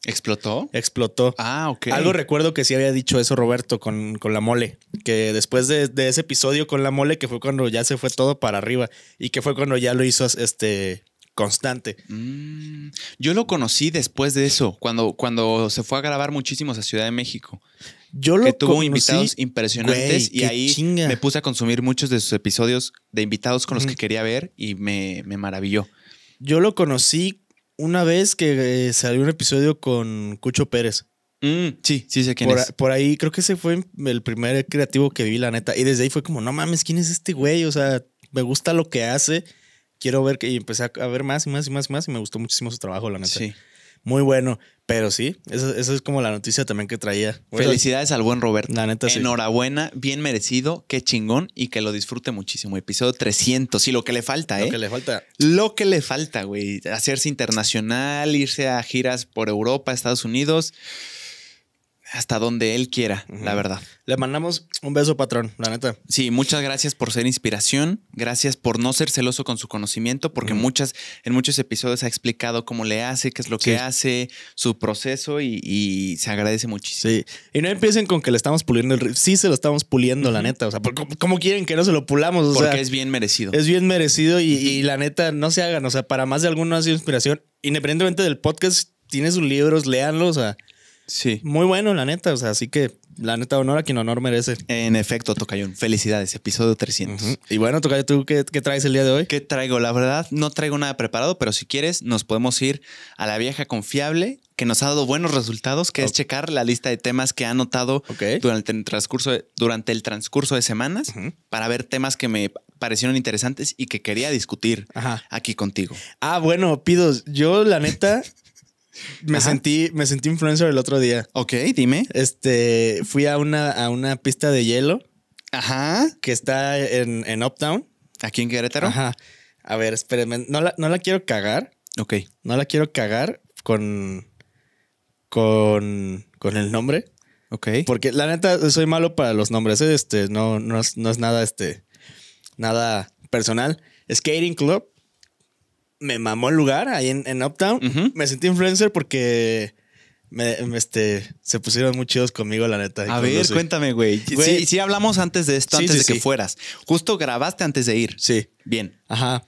Speaker 2: ¿Explotó? Explotó. Ah, ok. Algo recuerdo que sí había dicho eso Roberto con, la mole, que después de, ese episodio con la mole, que fue cuando ya se fue todo para arriba y que fue cuando ya lo hizo este constante. Mm,
Speaker 1: yo lo conocí después de eso, cuando, cuando se fue a grabar muchísimos a Ciudad de México.
Speaker 2: Yo lo que tuvo invitados impresionantes y ahí me
Speaker 1: puse a consumir muchos de sus episodios de invitados con los que quería ver y me, me, maravilló.
Speaker 2: Yo lo conocí una vez que eh, salió un episodio con Cucho Pérez. Mm, sí, sí sé quién es. Por ahí creo que ese fue el primer creativo que vi, la neta. Y desde ahí fue como, no mames, ¿quién es este güey? O sea, me gusta lo que hace. Quiero ver que. Y empecé a ver más y más y más y más. Y me gustó muchísimo su trabajo, la neta. Sí muy bueno. Pero sí, esa, es como la noticia también que traía. Felicidades al buen Roberto. La neta, sí. Enhorabuena, bien merecido, qué chingón y que lo disfrute
Speaker 1: muchísimo. Episodio 300, Y lo que le falta, ¿eh? Lo que le falta. Lo que le falta, güey. Hacerse internacional, irse a giras por Europa, Estados Unidos hasta donde él quiera, la verdad. Le mandamos un beso, patrón, la neta. Sí, muchas gracias por ser inspiración, gracias por no ser celoso con su conocimiento, porque muchas, en muchos episodios ha explicado
Speaker 2: cómo le hace, qué es lo que hace, su proceso y, se agradece muchísimo. Sí, y no empiecen con que le estamos puliendo el sí se lo estamos puliendo, la neta, o sea, ¿cómo quieren que no se lo pulamos? porque es
Speaker 1: bien merecido. Es
Speaker 2: bien merecido y, la neta, no se hagan, o sea, para más de alguno ha sido inspiración, independientemente del podcast, tiene sus libros, léanlos, o sea, Sí. Muy bueno, la neta. O sea, así que la neta, honor a quien honor merece. En efecto, Tocayón. Felicidades, episodio 300.
Speaker 1: Y bueno, Tocayón, ¿tú qué, traes el día de hoy? ¿Qué traigo? La verdad, no traigo nada preparado, pero si quieres, nos podemos ir a la vieja confiable que nos ha dado buenos resultados, que es checar la lista de temas que ha anotado durante, el transcurso de, durante el transcurso de semanas para ver temas que me
Speaker 2: parecieron interesantes y que quería discutir aquí contigo. Ah, bueno, pidos, yo la neta Me sentí, me sentí influencer el otro día. Ok, dime. Este, fui a una, a una pista de hielo. Ajá. Que está en, en Uptown. Aquí en Querétaro. Ajá. A ver, espérenme. No la, no la quiero cagar. Ok. No la quiero cagar con. con. con el nombre. Ok. Porque la neta, soy malo para los nombres. ¿eh? Este, no, no, es, no es nada, este. Nada personal. Skating Club me mamó el lugar ahí en, Uptown. Me sentí influencer porque me, este, se pusieron muy chidos conmigo, la neta. A ver, cuéntame, güey. Sí, sí, hablamos antes de esto, antes de que fueras. Justo grabaste antes de ir. Sí. Bien. Ajá.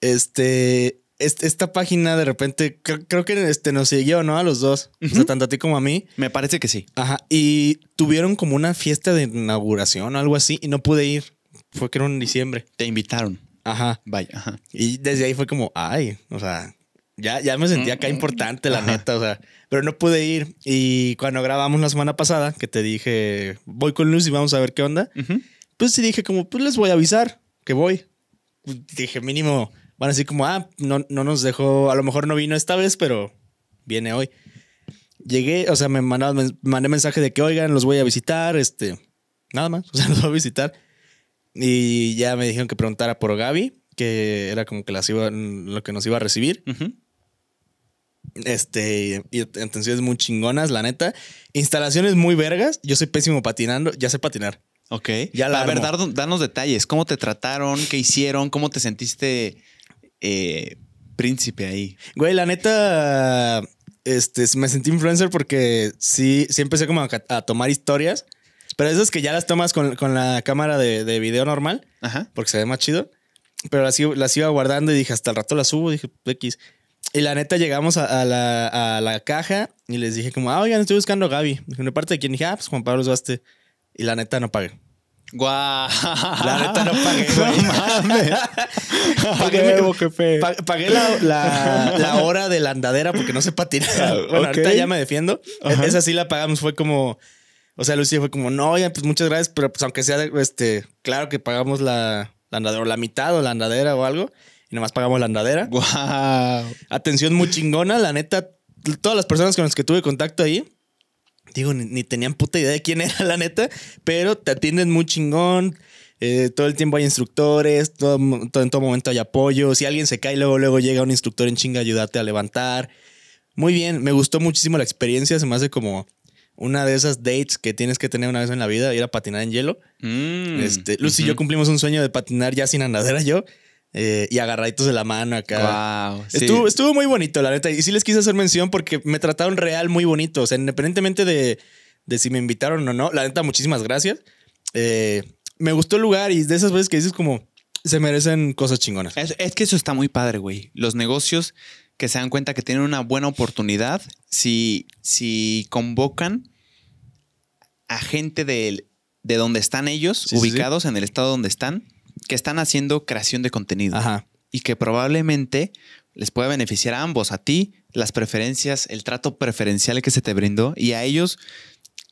Speaker 2: Este, este esta página de repente, creo, que este, nos siguió, ¿no? A los dos. O sea, tanto a ti como a mí. Me parece que sí. Ajá. Y tuvieron como una fiesta de inauguración o algo así y no pude ir. Fue que era en diciembre. Te invitaron. Ajá. Vaya. Y desde ahí fue como, ay, o sea, ya, ya me sentía acá mm, mm, importante, la neta, o sea, pero no pude ir. Y cuando grabamos la semana pasada, que te dije, voy con Luz y vamos a ver qué onda, pues sí dije como, pues les voy a avisar que voy. Pues dije, mínimo, van así como, ah, no, no nos dejó, a lo mejor no vino esta vez, pero viene hoy. Llegué, o sea, me me mandé mensaje de que, oigan, los voy a visitar, este, nada más, o sea, los voy a visitar. Y ya me dijeron que preguntara por Gaby, que era como que las lo que nos iba a recibir. Este, y atenciones muy chingonas, la neta. Instalaciones muy vergas. Yo soy pésimo patinando, ya sé patinar. Ok. Ya la a ver, danos detalles. ¿Cómo te trataron? ¿Qué hicieron? ¿Cómo te sentiste eh, príncipe ahí? Güey, la neta, este, me sentí influencer porque sí, sí empecé como a tomar historias pero es que ya las tomas con, con la cámara de, de, video normal, porque se ve más chido. Pero las, las, iba guardando y dije, hasta el rato las subo, dije, X. Y la neta llegamos a, la, caja y les dije como, ah, oigan, estoy buscando a Gaby. Dije, ¿de parte de quién? dije, ah, pues Juan Pablo vaste. Y la neta no pagué. Guau. La neta no pagué, pagué, la, hora de la andadera porque no sé patinar. Ah, bueno, ahorita ya me defiendo. Esa sí la pagamos. Fue como o sea, Lucía fue como, no, ya, pues muchas gracias, pero pues aunque sea, este, claro que pagamos la, andadera, o la mitad o la andadera o algo, y nomás pagamos la andadera. Wow. Atención muy chingona, la neta, todas las personas con las que tuve contacto ahí, digo, ni, tenían puta idea de quién era, la neta, pero te atienden muy chingón. Eh, todo el tiempo hay instructores, todo, en todo momento hay apoyo. Si alguien se cae, luego, luego llega un instructor en chinga ayudarte a levantar. Muy bien, me gustó muchísimo la experiencia, se me hace como una de esas dates que tienes que tener una vez en la vida, ir a patinar en hielo. Mm, este, Luz y yo cumplimos un sueño de patinar ya sin andadera yo. Eh, y agarraditos de la mano acá. Wow, estuvo, muy bonito, la neta. Y sí les quise hacer mención porque me trataron real muy bonito. O sea, independientemente de, de si me invitaron o no, la neta, muchísimas gracias. Eh, me gustó el lugar y de esas veces que dices como, se merecen cosas chingonas. es que eso está muy padre, güey. Los negocios que se dan cuenta
Speaker 1: que tienen una buena oportunidad si, si convocan a gente de, de donde están ellos, ubicados en el estado donde están, que están haciendo creación de contenido. Y que probablemente les pueda beneficiar a ambos, a ti, las preferencias, el trato preferencial que se te brindó y a ellos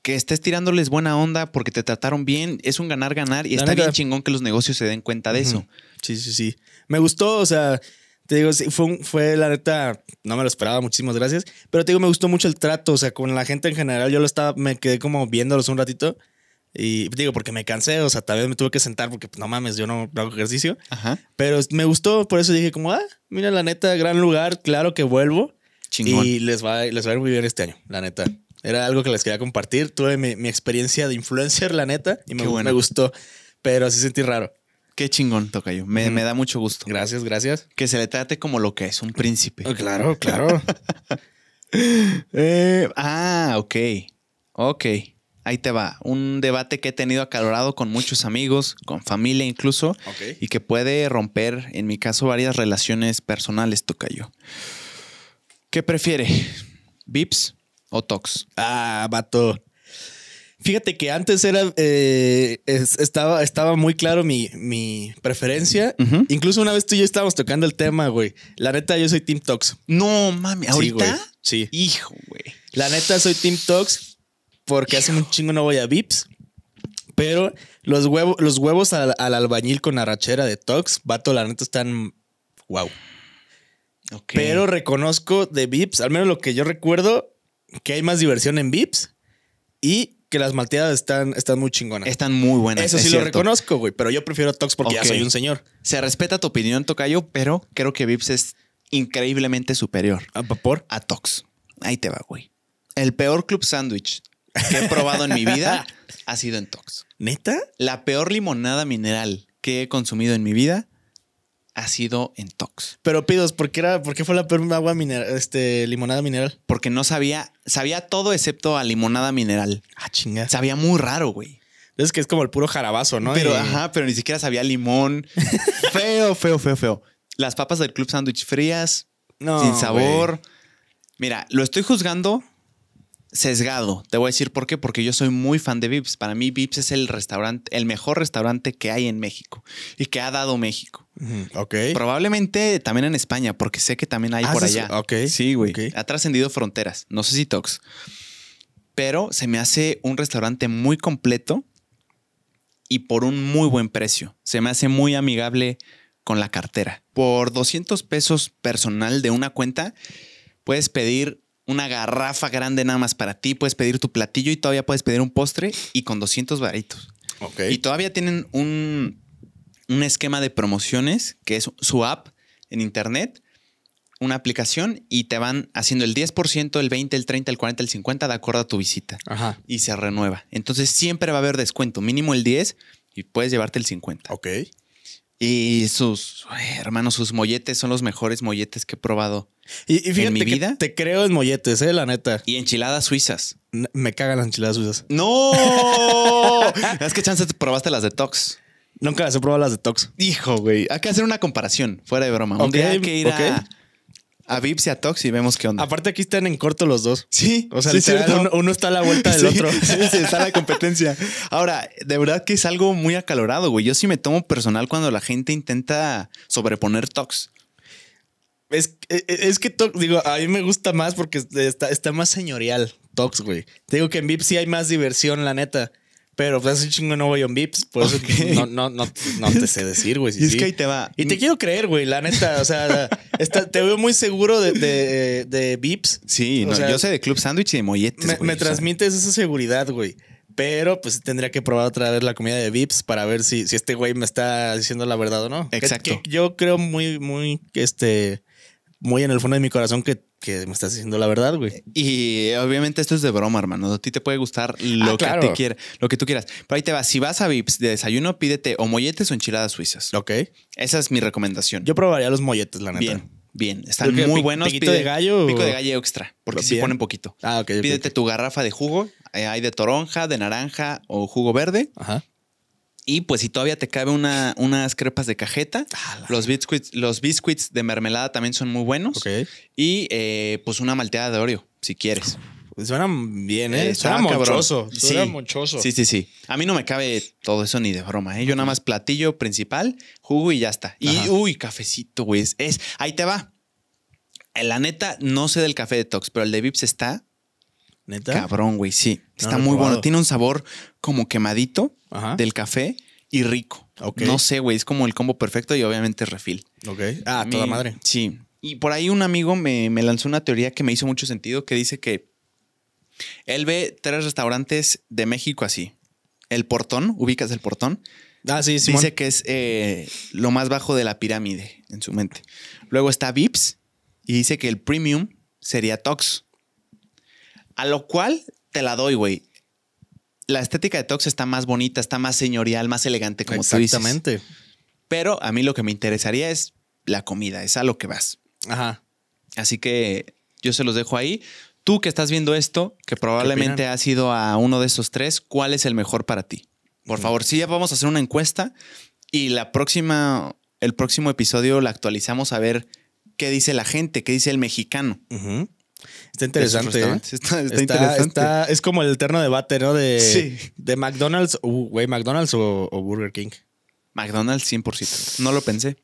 Speaker 1: que estés tirándoles buena onda porque te trataron bien, es un ganar-ganar y está bien chingón que los negocios se den cuenta de eso.
Speaker 2: Sí, sí, sí. Me gustó, o sea, te digo, sí, fue, fue la neta, no me lo esperaba, muchísimas gracias. Pero te digo, me gustó mucho el trato, o sea, con la gente en general. Yo lo estaba, me quedé como viéndolos un ratito. Y digo, porque me cansé, o sea, tal vez me tuve que sentar porque pues, no mames, yo no hago ejercicio. Ajá. Pero me gustó, por eso dije como, ah, mira, la neta, gran lugar, claro que vuelvo. Chingón. Y les va, les va a ir muy bien este año, la neta. Era algo que les quería compartir. Tuve mi, experiencia de influencer, la neta, y me, bueno. me gustó, pero sí sentí raro. Qué chingón, Tocayo. Me, me da mucho gusto. Gracias, gracias. Que se le trate como lo que es, un príncipe. Oh, claro, claro.
Speaker 1: Eh, ah, ok. Ok. Ahí te va. Un debate que he tenido acalorado con muchos amigos, con familia incluso, y que puede romper, en mi caso, varias relaciones personales, Tocayo.
Speaker 2: ¿Qué prefiere? ¿Vips o Tox? Ah, vato. Fíjate que antes era, eh, estaba, estaba muy claro mi, preferencia. Incluso una vez tú y yo estábamos tocando el tema, güey. La neta, yo soy Team Tox. No, mami, ¿ahorita? Sí, Hijo, güey. La neta, soy Team Tox porque hace un chingo no voy a Vips. Pero los, los huevos al, albañil con arrachera de Tox, vato, la neta, están wow. Pero reconozco de Vips, al menos lo que yo recuerdo, que hay más diversión en Vips. Y que las malteadas están, están muy chingonas. Están muy buenas. Eso sí lo reconozco, güey, pero yo prefiero Tox porque ya soy un
Speaker 1: señor. Se respeta tu opinión, Tocayo, pero creo que Vips es increíblemente superior ¿A vapor? a Tox. Ahí te va, güey. El peor club sándwich que he probado en mi vida ha sido en Tox. ¿Neta? La peor limonada mineral que he consumido en
Speaker 2: mi vida ha sido en Tox. Pero pidos, ¿por qué, era, por fue la peor agua mineral, este, limonada mineral? Porque no sabía,
Speaker 1: sabía todo excepto a limonada mineral. Ah, chingada. Sabía muy raro, güey. Es que es como el puro jarabazo, ¿no? Pero, ajá, pero ni siquiera sabía limón. feo, feo, feo, feo. Las papas del club sándwich frías, no, sin sabor. Mira, lo estoy juzgando sesgado. Te voy a decir por qué, porque yo soy muy fan de Vips. Para mí Vips es el restaurante, el mejor restaurante que hay en México y que ha dado México. Ok. Probablemente también en España, porque sé que también hay ah, por allá. Ok. Sí, güey. Ha trascendido fronteras. No sé si Tox. Pero se me hace un restaurante muy completo y por un muy buen precio. Se me hace muy amigable con la cartera. Por 200 pesos personal de una cuenta, puedes pedir una garrafa grande nada más para ti, puedes pedir tu platillo y todavía puedes pedir un postre y con 200 varitos. Ok. Y todavía tienen un un esquema de promociones, que es su app en Internet, una aplicación y te van haciendo el 10%, el 20%, el 30%, el 40%, el 50% de acuerdo a tu visita. Y se renueva. Entonces siempre va a haber descuento, mínimo el 10% y puedes llevarte el 50%. Ok. Y sus, hermanos, sus molletes son los mejores molletes que he probado en mi vida.
Speaker 2: te creo en molletes, eh, la neta. Y enchiladas suizas. Me cagan las enchiladas suizas. ¡No! es que chance probaste las de Nunca las he probado las de Tox. Hijo,
Speaker 1: güey. Hay que hacer una comparación, fuera de broma. Un día hay que ir a, Vips y a Tox y vemos qué onda. Aparte, aquí están en corto los dos. Sí. O sea, uno, está a la vuelta del otro. Sí, sí, está la competencia. Ahora, de verdad que es algo muy acalorado, güey. Yo sí me tomo personal cuando la gente
Speaker 2: intenta sobreponer Tox. E, e, es, que Tox, digo, a mí me gusta más porque está, está más señorial Tox, güey. Te digo que en Vips sí hay más diversión, la neta. Pero pues hace chingo no voy un Vips, por eso no, no, no, no, te sé decir, güey. y es que ahí te va. Y te mm. quiero creer, güey, la neta. O sea, te veo muy seguro de, de, Vips. Sí, no, yo sé de Club Sándwich y de molletes. Me, transmites esa seguridad, güey. Pero pues tendría que probar otra vez la comida de Vips para ver si, si este güey me está diciendo la verdad o no. Exacto. yo creo muy, muy, este, muy en el fondo de mi corazón que que me estás diciendo la verdad, güey. Y obviamente esto es de broma, hermano. A ti te puede gustar lo ah, que te
Speaker 1: lo que tú quieras. Pero ahí te vas. Si vas a Vips de desayuno, pídete o molletes o enchiladas suizas. Ok. Esa es mi recomendación. Yo probaría los molletes, la neta. Bien. Bien, están muy buenos. ¿Pico de gallo? Pico de gallo extra, porque si ponen poquito. Ah, ok. Pídete tu garrafa de jugo. Eh, hay de toronja, de naranja o jugo verde. Ajá. Y pues si todavía te cabe una, unas crepas de cajeta, los, biscuits, los de mermelada también son muy buenos. Y eh, pues una malteada de Oreo, si quieres. Pues, suena bien, ¿eh? eh suena monchoso. Suena sí, Sí, sí, A mí no me cabe todo eso ni de broma, ¿eh? Yo nada más platillo principal, jugo y ya está. Y, uy, cafecito, güey. Es, ahí te va. Eh, la neta, no sé del café de tox pero el de Vips está
Speaker 2: ¿Neta? Cabrón,
Speaker 1: güey, sí. Está muy bueno. Tiene un sabor como quemadito del café y rico. No sé, güey, es como el combo perfecto y obviamente refil. Ok. Ah, toda madre. Sí. Y por ahí un amigo me, lanzó una teoría que me hizo mucho sentido que dice que él ve tres restaurantes de México así. El portón, ubicas el portón. Ah, sí, sí. Dice que es eh, lo más bajo de la pirámide en su mente. Luego está Vips y dice que el premium sería Tox. A lo cual te la doy, güey. La estética de Tox está más bonita, está más señorial, más elegante, como tú dices. Exactamente. Pero a mí lo que me interesaría es la comida, es a lo que vas. Ajá. Así que yo se los dejo ahí. Tú que estás viendo esto, que probablemente has ido a uno de esos tres, ¿cuál es el mejor para ti? Por mm. favor, sí, ya vamos a hacer una encuesta y la próxima, el próximo episodio la actualizamos a ver qué dice la gente, qué dice el mexicano.
Speaker 2: Ajá. ¿eh? Está interesante. Está, interesante. es como el eterno debate, ¿no? De, de McDonald's, uh, güey, McDonald's o, Burger King. McDonald's 100%. No lo pensé.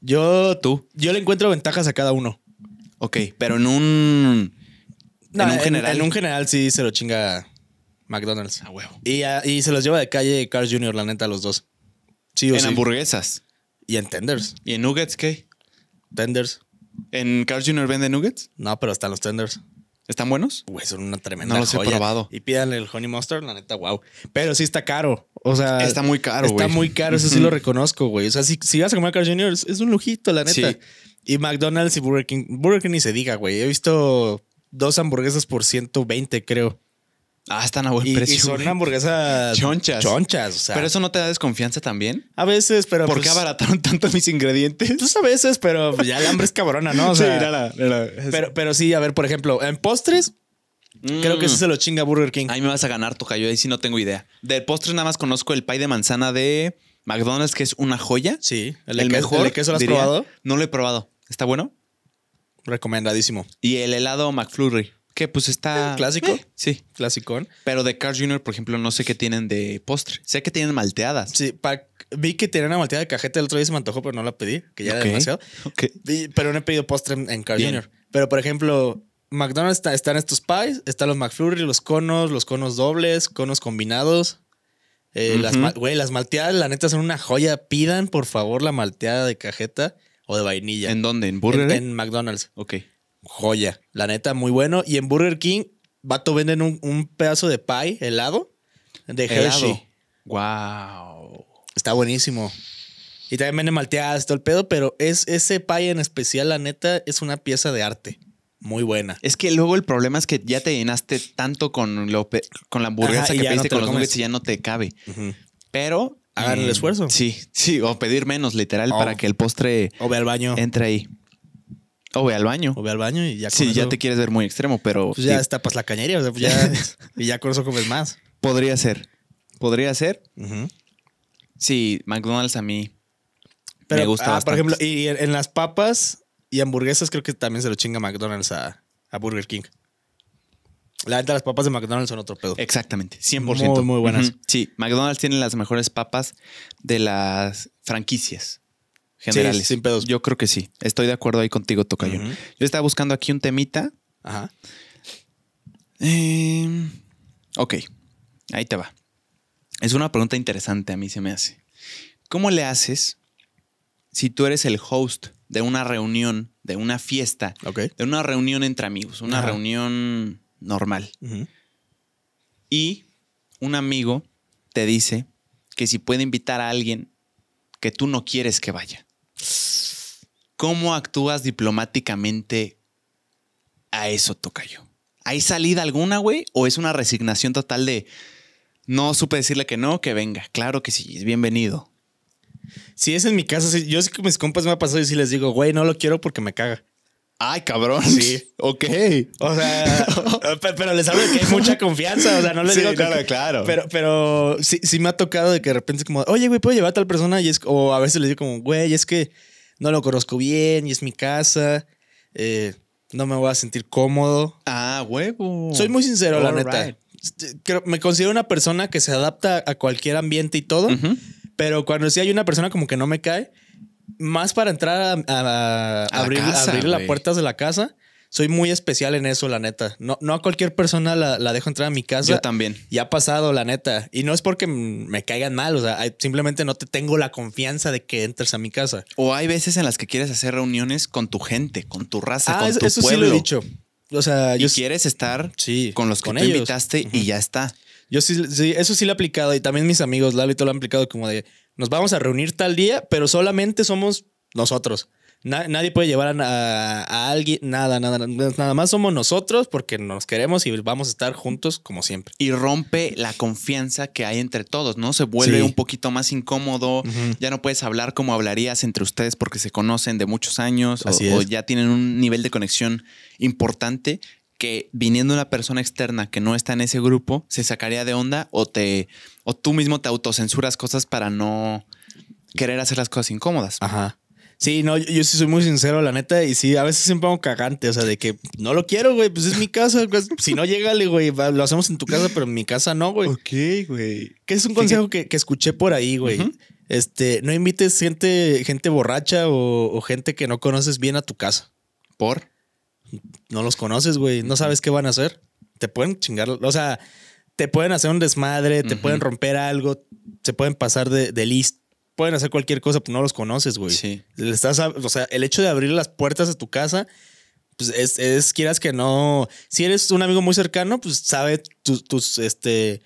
Speaker 2: Yo, tú. Yo le encuentro ventajas a cada uno. Ok, pero en
Speaker 1: un.
Speaker 2: No, en un general. En, un general sí se lo chinga McDonald's. A ah, huevo. Ah, y, se los lleva de calle Carl Jr., la neta, los dos. Sí o en hamburguesas. Y en tenders. ¿Y en nuggets qué? Tenders. ¿En Carl Jr. vende nuggets? No, pero están los tenders. ¿Están buenos? Güey, son una tremenda No los he probado. Y pídanle el Honey Monster, la neta, wow. Pero sí está caro. O sea. Está muy caro, güey. Está muy caro, eso sí lo reconozco, güey. O sea, si, vas a comer Carl Jr., es un lujito, la neta. Y McDonald's y Burger King. Burger King ni se diga, güey. He visto dos hamburguesas por 120, creo. Ah, están a buen precio. Y son hamburguesas chonchas. Pero eso no te da desconfianza también. A veces, pero. ¿Por qué pues, abarataron tanto mis ingredientes? Pues a veces, pero pues ya el hambre es cabrona, ¿no? sí, nada, Pero, sí, a ver, por ejemplo, en postres, Creo que eso mm. se lo chinga Burger King. Ahí me vas a ganar, toca yo, Ahí sí no tengo idea.
Speaker 1: De postres nada más conozco el pie de manzana de McDonald's, que es una joya. Sí, el, mejor. ¿El queso lo has probado?
Speaker 2: No lo he probado. ¿Está bueno? Recomendadísimo. Y
Speaker 1: el helado McFlurry. Que pues está. Clásico. Eh, sí. clásico. Pero de Carl Jr., por ejemplo, no
Speaker 2: sé qué tienen de postre. Sé que tienen malteadas. Sí, vi que tenían una malteada de cajeta el otro día se me antojó, pero no la pedí, que ya demasiado. pero no he pedido postre en Carl Jr. Pero por ejemplo, McDonald's está, están estos pies, están los McFlurry, los conos, los conos dobles, conos combinados. Eh, las, güey, las malteadas, la neta, son una joya. Pidan, por favor, la malteada de cajeta o de vainilla. ¿En dónde? ¿En Burger? en McDonald's. Ok joya. La neta, muy bueno. Y en Burger King, vato, venden un, un pedazo de pie helado de helado Wow. Está buenísimo. Y también venden malteadas, todo el pedo, pero es, ese pie en especial, la neta, es una pieza de arte. Muy buena.
Speaker 1: Es que luego el problema es que ya te llenaste tanto con, con la hamburguesa que pediste con los nuggets y ya no te cabe. Pero hagan el esfuerzo. Sí, sí, o pedir menos, literal, oh. para que el postre o ve baño. entre ahí. O ve al baño. O ve al baño y ya Si sí, ya te quieres ver muy extremo, pero. Pues ya está pues la cañería, o sea, pues ya, y ya con eso comes más. Podría ser.
Speaker 2: Podría ser. Sí, McDonald's a mí
Speaker 1: me gusta ah, Por ejemplo,
Speaker 2: y en, las papas y hamburguesas creo que también se lo chinga McDonald's a, Burger King. La verdad, las papas de McDonald's son otro pedo. Exactamente, 100%. Muy, muy buenas.
Speaker 1: Sí, McDonald's tiene las mejores papas de las franquicias generales. sin pedos. Yo creo que sí. Estoy de acuerdo ahí contigo, Tocayo. Yo estaba buscando aquí un temita. Ajá. Em, ok, ahí te va. Es una pregunta interesante, a mí se me hace. ¿Cómo le haces si tú eres el host de una reunión, de una fiesta, de una reunión entre amigos, una reunión normal? Y un amigo te dice que si puede invitar a alguien que tú no quieres que vaya. ¿Cómo actúas diplomáticamente a eso, toca yo? ¿Hay salida alguna, güey? ¿O es una resignación total de
Speaker 2: no supe decirle que no, que venga? Claro que sí, es bienvenido. Si es en mi casa, yo sé que mis compas me ha pasado y si les digo, güey, no lo quiero porque me caga. Ay, cabrón. Sí. Ok. O sea, eh, pero les hablo de que hay mucha confianza. O sea, no les digo. Claro, claro. Pero, pero sí, sí me ha tocado de que de repente es como, oye, güey, puedo llevar a tal persona. Y es, o a veces les digo como, güey, es que no lo conozco bien y es mi casa. Eh, no me voy a sentir cómodo. Ah, huevo. Soy muy sincero, la neta. Este, me considero una persona que se adapta a cualquier ambiente y todo. Pero cuando sí hay una persona como que no me cae, más para entrar a, abrir, las puertas de la casa. Soy muy especial en eso, la neta. No, no a cualquier persona la, dejo entrar a mi casa. Yo también. ya ha pasado, la neta. Y no es porque me caigan mal, o sea, simplemente no te tengo la confianza de que entres a mi casa.
Speaker 1: O hay veces en las que quieres hacer reuniones con tu gente, con tu raza, ah, con tu eso Sí lo he dicho.
Speaker 2: O sea, yo y quieres estar con los que tú invitaste y ya está. Yo sí, eso sí lo he aplicado y también mis amigos, Lalo y todo lo han aplicado como de, nos vamos a reunir tal día, pero solamente somos nosotros. nadie puede llevar a, alguien, nada, nada, nada más somos nosotros porque nos queremos y vamos a estar juntos como siempre. Y rompe la confianza
Speaker 1: que hay entre todos, ¿no? Se vuelve un poquito más incómodo, ya no puedes hablar como hablarías entre ustedes porque se conocen de muchos años o, ya tienen un nivel de conexión importante que viniendo una persona externa que no está en ese grupo, se sacaría de onda o te o tú mismo te autocensuras cosas para no querer hacer las cosas incómodas.
Speaker 2: Ajá. Sí, no, yo, sí soy muy sincero, la neta, y sí, a veces siempre hago cagante, o sea, de que no lo quiero, güey, pues es mi casa, pues, si no, llégale, güey, lo hacemos en tu casa, pero en mi casa no, güey. Ok, güey. Que es un consejo que, escuché por ahí, güey. Este, no invites gente, gente borracha o, o gente que no conoces bien a tu casa. ¿Por? no los conoces, güey. No sabes qué van a hacer. Te pueden chingar. O sea, te pueden hacer un desmadre, te pueden romper algo, se pueden pasar de, list. Pueden hacer cualquier cosa, pues no los conoces, güey. Sí. estás o sea, el hecho de abrir las puertas a tu casa, pues es, es quieras que no. Si eres un amigo muy cercano, pues sabe tus, tus este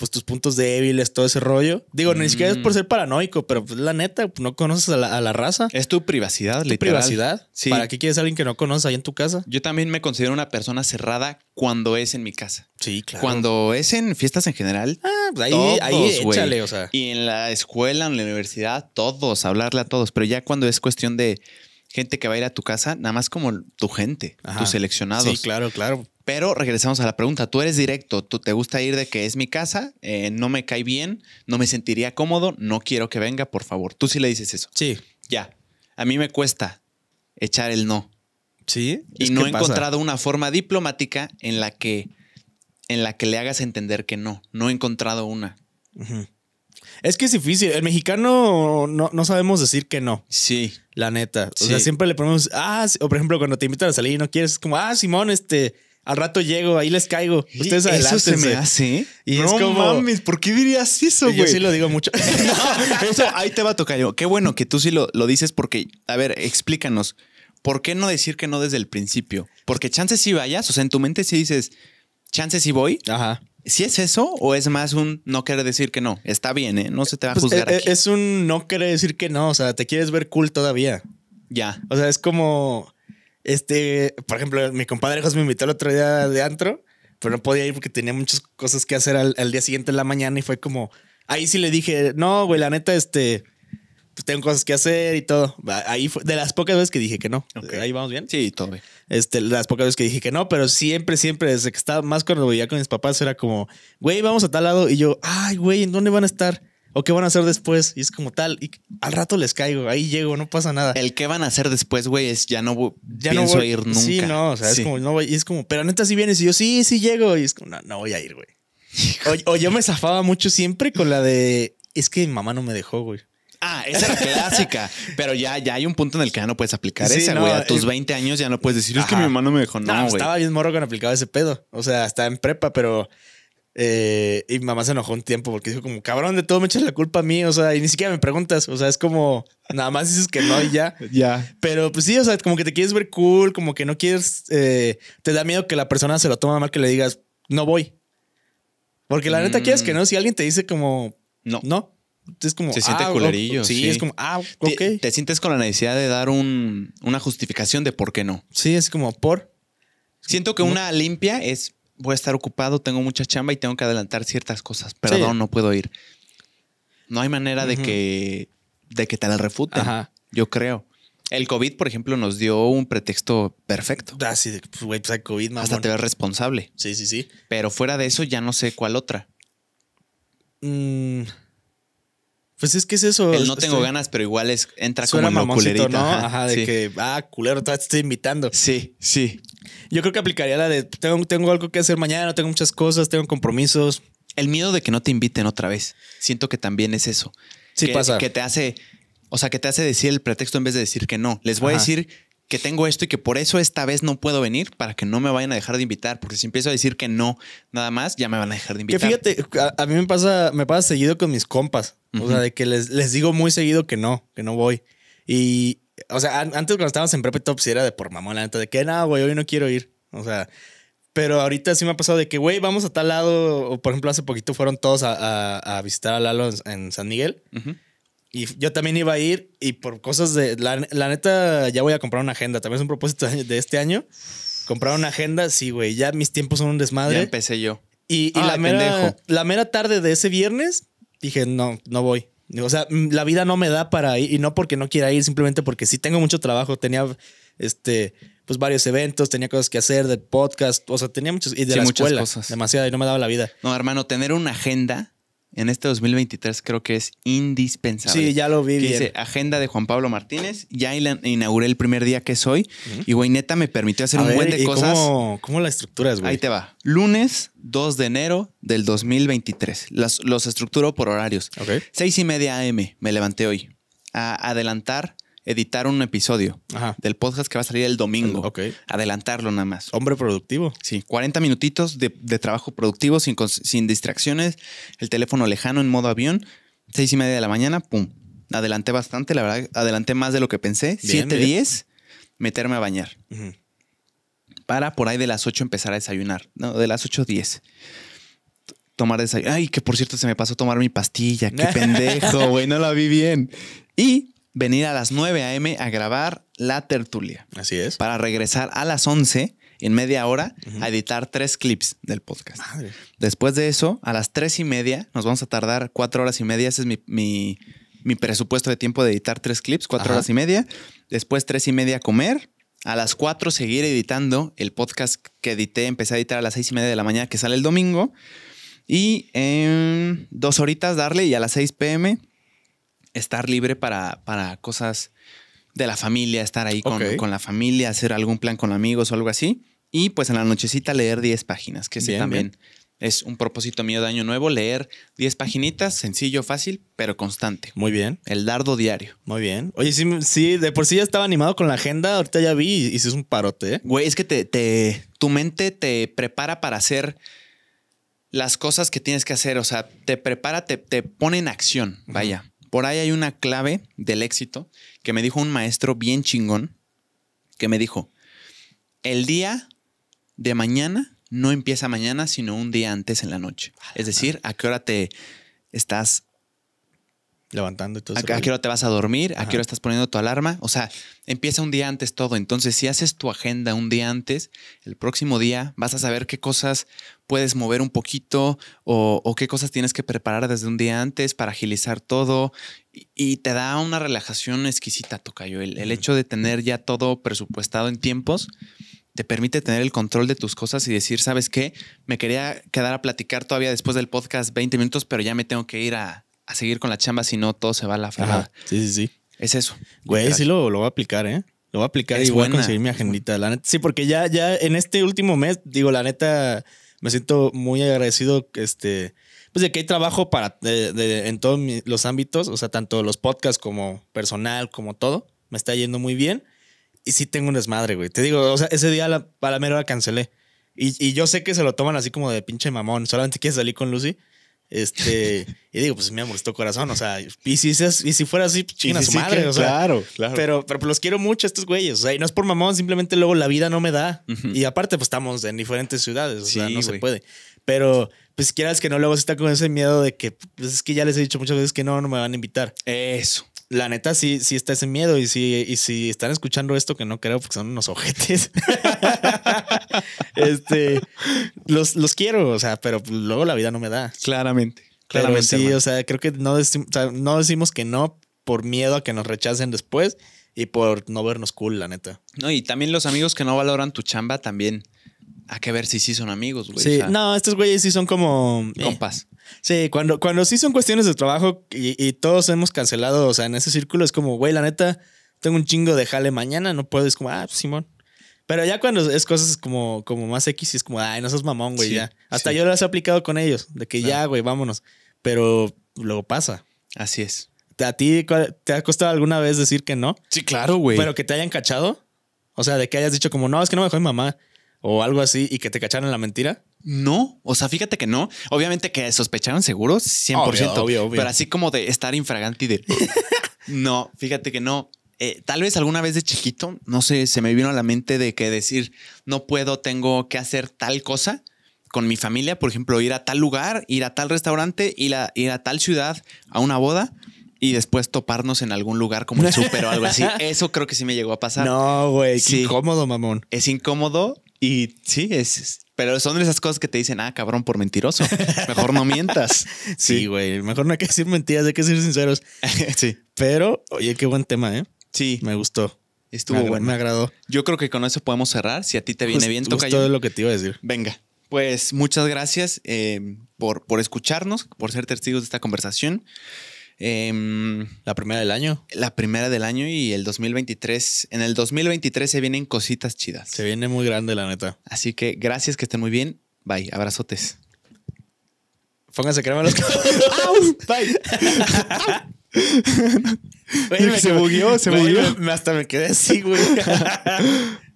Speaker 2: pues tus puntos débiles, todo ese rollo. Digo, ni siquiera es por mm. ser paranoico, pero pues, la neta, no conoces a la, raza. Es tu privacidad, ¿Tu privacidad. Sí. ¿Para qué quieres a alguien que no conoces ahí en tu casa? Yo también me considero
Speaker 1: una persona cerrada cuando es en mi casa. Sí, claro. Cuando es en fiestas en general. Ah, pues ahí, ahí échale, o sea. Y en la escuela, en la universidad, todos, hablarle a todos. Pero ya cuando es cuestión de gente que va a ir a tu casa, nada más como tu gente, tus seleccionados. Sí,
Speaker 2: claro, claro.
Speaker 1: Pero regresamos a la pregunta, tú eres directo, tú te gusta ir de que es mi casa, eh, no me cae bien, no me sentiría cómodo, no quiero que venga, por favor. Tú sí le dices eso. Sí. Ya. A mí me cuesta echar el no. Sí. Y no he encontrado una forma diplomática en la que en la que le hagas entender que no. No he encontrado
Speaker 2: una. Es que es difícil. El mexicano no, sabemos decir que no. Sí. La neta. O sea, siempre le ponemos, ah, o por ejemplo, cuando te invitan a salir y no quieres, es como, ah, Simón, este, al rato llego, ahí les caigo. Ustedes Eso se me hace. Y no es como, mames, ¿por qué dirías eso, güey? Yo sí lo digo mucho.
Speaker 1: eso ahí te va a tocar yo. Qué bueno que tú sí lo, dices porque, a ver, explícanos. ¿Por qué no decir que no desde el principio? Porque chances si vayas, o sea, en tu mente si dices, chances si voy. Ajá. ¿Si es eso o es más un no querer decir que no? Está bien, ¿eh? No se te va a pues, juzgar. Es, eh, aquí.
Speaker 2: Eh, es un no querer decir que no, o sea, te quieres ver cool todavía. Ya. O sea, es como este, por ejemplo, mi compadre José me invitó el otro día de antro, pero no podía ir porque tenía muchas cosas que hacer al, día siguiente en la mañana y fue como, ahí sí le dije, no, güey, la neta, este, pues, tengo cosas que hacer y todo. Ahí fue de las pocas veces que dije que no. Ahí vamos bien. Sí, todo Este, las pocas veces que dije que no, pero siempre, siempre, desde que estaba más cuando ya con mis papás, era como, güey, vamos a tal lado. Y yo, ay, güey, ¿en dónde van a estar? o qué van a hacer después. Y es como tal, y al rato les caigo, ahí llego, no pasa nada. El qué van a hacer después, güey, es ya no ya pienso ir nunca. Sí, no, o sea, es como, no voy, y es como, pero neta, si vienes, y yo, sí, sí llego, y es como, no, no voy a ir, güey. O, yo me zafaba mucho siempre con la de, es que mi mamá no me dejó, güey. Ah, esa era clásica, pero
Speaker 1: ya, ya hay un punto en el que ya no puedes aplicar esa, güey. a tus 20 eh, años ya no puedes decir, es que mi mamá no me dejó, no, güey. estaba
Speaker 2: bien morro cuando aplicaba ese pedo, o sea, estaba en prepa, pero eh, y mamá se enojó un tiempo porque dijo como, cabrón, de todo me echas la culpa a mí, o sea, y ni siquiera me preguntas, o sea, es como, nada más dices que no y ya. Ya. Pero pues sí, o sea, como que te quieres ver cool, como que no quieres, eh, te da miedo que la persona se lo toma mal que le digas, no voy. Porque la neta quieres que no, si alguien te dice como, no. No. Es como, se siente ah, culerillo. Sí, es como, ah,
Speaker 1: ok. Te, sientes con la necesidad de dar una justificación de por qué no. Sí, es como, por. Siento que una limpia es voy a estar ocupado, tengo mucha chamba y tengo que adelantar ciertas cosas. Perdón, no puedo ir. No hay manera de que de que te la refuta, Yo creo. El COVID, por ejemplo, nos dio un pretexto perfecto. Ah, sí, pues, pues, COVID, Hasta te ves responsable. Sí, sí, sí. Pero fuera de eso, ya no sé cuál otra.
Speaker 2: Mm. pues es que es eso. El no tengo ganas, pero igual es, entra como en lo ¿no? Ajá, de que, ah, culero, te estoy invitando. Sí, sí. Yo creo que aplicaría la de tengo, tengo algo que hacer mañana, tengo muchas cosas, tengo compromisos. El miedo de que no te
Speaker 1: inviten otra vez. Siento que también es eso. Sí, pasa. Que te hace, o sea, que te hace decir el pretexto en vez de decir que no. Les voy a decir que tengo esto y que por eso esta vez no puedo venir para que no me vayan a dejar de invitar, porque si empiezo a decir que no, nada más, ya me van a dejar de invitar.
Speaker 2: fíjate, a, mí me pasa, me pasa seguido con mis compas, o sea, de que les digo muy seguido que no, que no voy. Y, o sea, antes cuando estábamos en Prep Top, sí era de por mamón, la neta, de que, no, güey, hoy no quiero ir. O sea, pero ahorita sí me ha pasado de que, güey, vamos a tal lado. por ejemplo, hace poquito fueron todos a, visitar a Lalo en, San Miguel. Y yo también iba a ir y por cosas de... La, neta, ya voy a comprar una agenda. También es un propósito de este año. Comprar una agenda, sí, güey. Ya mis tiempos son un desmadre. Ya empecé yo. Y, la mera tarde de ese viernes dije, no, no voy. O sea, mm, la vida no me da para ir, y no porque no quiera ir, simplemente porque sí tengo mucho trabajo, tenía este pues varios eventos, tenía cosas que hacer de podcast, o sea, tenía muchos y de la escuela, demasiado y no me daba la vida. No, hermano, tener una agenda
Speaker 1: en este 2023 creo que es indispensable. Sí, ya lo vi. Dice agenda de Juan Pablo Martínez. Ya inauguré el primer día que soy. Y güey, neta me permitió hacer un buen de cosas. Cómo, ¿Cómo la estructuras, güey? Ahí te va. Lunes 2 de enero del 2023. los estructuro por horarios. Ok. Seis y media AM. Me levanté hoy. A adelantar editar un episodio del podcast que va a salir el domingo. Adelantarlo nada más. Hombre productivo. Sí, 40 minutitos de, trabajo productivo sin, distracciones, el teléfono lejano en modo avión, seis y media de la mañana, pum. Adelanté bastante, la verdad, adelanté más de lo que pensé. 7.10, meterme a bañar. Para por ahí de las 8 empezar a desayunar, no, de las diez. tomar desayuno. Ay, que por cierto se me pasó tomar mi pastilla. Qué pendejo, güey. No la vi bien. Y venir a las 9 a.m. a grabar la tertulia. Así es. Para regresar a las 11 en media hora a editar tres clips del podcast. Después de eso, a las tres y media, nos vamos a tardar cuatro horas y media. Ese es mi, presupuesto de tiempo de editar tres clips, cuatro horas y media. Después tres y media comer. A las 4 seguir editando el podcast que edité. Empecé a editar a las seis y media de la mañana que sale el domingo. Y en dos horitas darle y a las 6 pm estar libre para, para cosas de la familia, estar ahí con, la familia, hacer algún plan con amigos o algo así. Y pues en la nochecita leer 10 páginas, que ese también es un propósito mío de año nuevo, leer 10
Speaker 2: paginitas, sencillo, fácil, pero constante. Muy bien. El dardo diario. Muy bien. Oye, sí, sí de por sí ya estaba animado con la agenda, ahorita ya vi y, sí es un parote. ¿eh? Güey, es que te, tu
Speaker 1: mente te prepara para hacer las cosas que tienes que hacer, o sea, te prepara, te, pone en acción, vaya. Por ahí hay una clave del éxito que me dijo un maestro bien chingón, que me dijo, el día de mañana no empieza mañana, sino un día antes en la noche. Es decir, a qué hora te
Speaker 2: estás levantando. Y ¿A, qué hora te vas a dormir? ¿A qué hora estás
Speaker 1: poniendo tu alarma? O sea, Empieza un día antes todo, entonces si haces tu agenda un día antes, el próximo día vas a saber qué cosas puedes mover un poquito o, qué cosas tienes que preparar desde un día antes para agilizar todo y, te da una relajación exquisita, Tocayo. El, el hecho de tener ya todo presupuestado en tiempos te permite tener el control de tus cosas y decir, ¿sabes qué? Me quería quedar a platicar todavía después del podcast 20 minutos, pero ya me tengo que ir a, seguir con la chamba, si no todo se va a la fregada.
Speaker 2: Sí, sí, sí. Es eso. Güey, sí lo, lo voy a aplicar, ¿eh? Lo voy a aplicar y voy a conseguir mi agendita. La neta, sí, porque ya, ya en este último mes, digo, la neta, me siento muy agradecido, este, pues de que hay trabajo para, en todos los ámbitos, o sea, tanto los podcasts como personal, como todo. Me está yendo muy bien. Y sí tengo un desmadre, güey. Te digo, o sea, ese día la, a la mera cancelé. Y, y, yo sé que se lo toman así como de pinche mamón. Solamente quieres salir con Lucy. Este, y digo, pues me molestó corazón, o sea, y si, fuera así, pues, chinga su madre, Claro, claro. Pero, pero pues, los quiero mucho estos güeyes, o sea, no es por mamón, simplemente luego la vida no me da. Y aparte, pues estamos en diferentes ciudades, o sea, no se puede. Pero, pues quieras que no, luego está con ese miedo de que, pues es que ya les he dicho muchas veces que no, no me van a invitar. Eso la neta sí, sí está ese miedo y si, y si están escuchando esto que no creo porque son unos ojetes. este, los, los quiero, o sea, pero pues, luego la vida no me da. Claramente. Claramente. sí, o sea, creo que no, no decimos que no por miedo a que nos rechacen después y por no vernos cool, la neta.
Speaker 1: No, y también los amigos que no valoran tu chamba también. Hay que ver si sí son amigos, güey. Sí,
Speaker 2: no, estos güeyes sí son como. Eh, Compas. Sí, cuando, cuando sí son cuestiones de trabajo y, todos hemos cancelado, o sea, en ese círculo es como, güey, la neta, tengo un chingo de jale mañana, no puedes, como, ah, pues, Simón. Pero ya cuando es cosas como, como más X, es como, ay, no seas mamón, güey, ya. Hasta yo lo he aplicado con ellos, de que ya, güey, vámonos. Pero luego pasa. Así es. ¿A ti te ha costado alguna vez decir que no? Sí, claro, güey. Pero que te hayan cachado. O sea, de que hayas dicho como, no, es que no me dejó mi mamá. O algo así y que te cacharon la mentira. No, o sea, fíjate que no. Obviamente que sospecharon seguro, 100%.
Speaker 1: obvio, obvio. Pero así como de estar infragante y de... no, fíjate que no. Eh, tal vez alguna vez de chiquito, no sé, se me vino a la mente de que decir, no puedo, tengo que hacer tal cosa con mi familia, por ejemplo, ir a tal lugar, ir a tal restaurante, ir a, ir a tal ciudad, a una boda y después toparnos en algún lugar como el súper o algo así. Eso creo que sí me llegó a pasar. No, güey, sí. incómodo, mamón. Es incómodo y sí,
Speaker 2: es, pero son esas cosas que te dicen, ah, cabrón, por mentiroso. Mejor no mientas. sí, güey, mejor no hay que decir mentiras, hay que ser sinceros. sí. Pero, oye, qué buen tema, ¿eh? Sí. Me gustó. Estuvo me bueno. Me agradó. Yo creo que con eso podemos cerrar. Si a ti te viene bien, toca yo. todo lo que
Speaker 1: te iba a decir. Venga. Pues muchas gracias eh, por, por escucharnos, por ser testigos de esta conversación. Em, la primera del año. La primera del año y el 2023. En el 2023 se vienen cositas chidas. Se viene muy grande, la neta. Así que gracias, que estén muy bien. Bye, abrazotes. Pónganse crema los
Speaker 2: Bye.
Speaker 1: se bugueó, se bugueó.
Speaker 2: Hasta me quedé así, güey.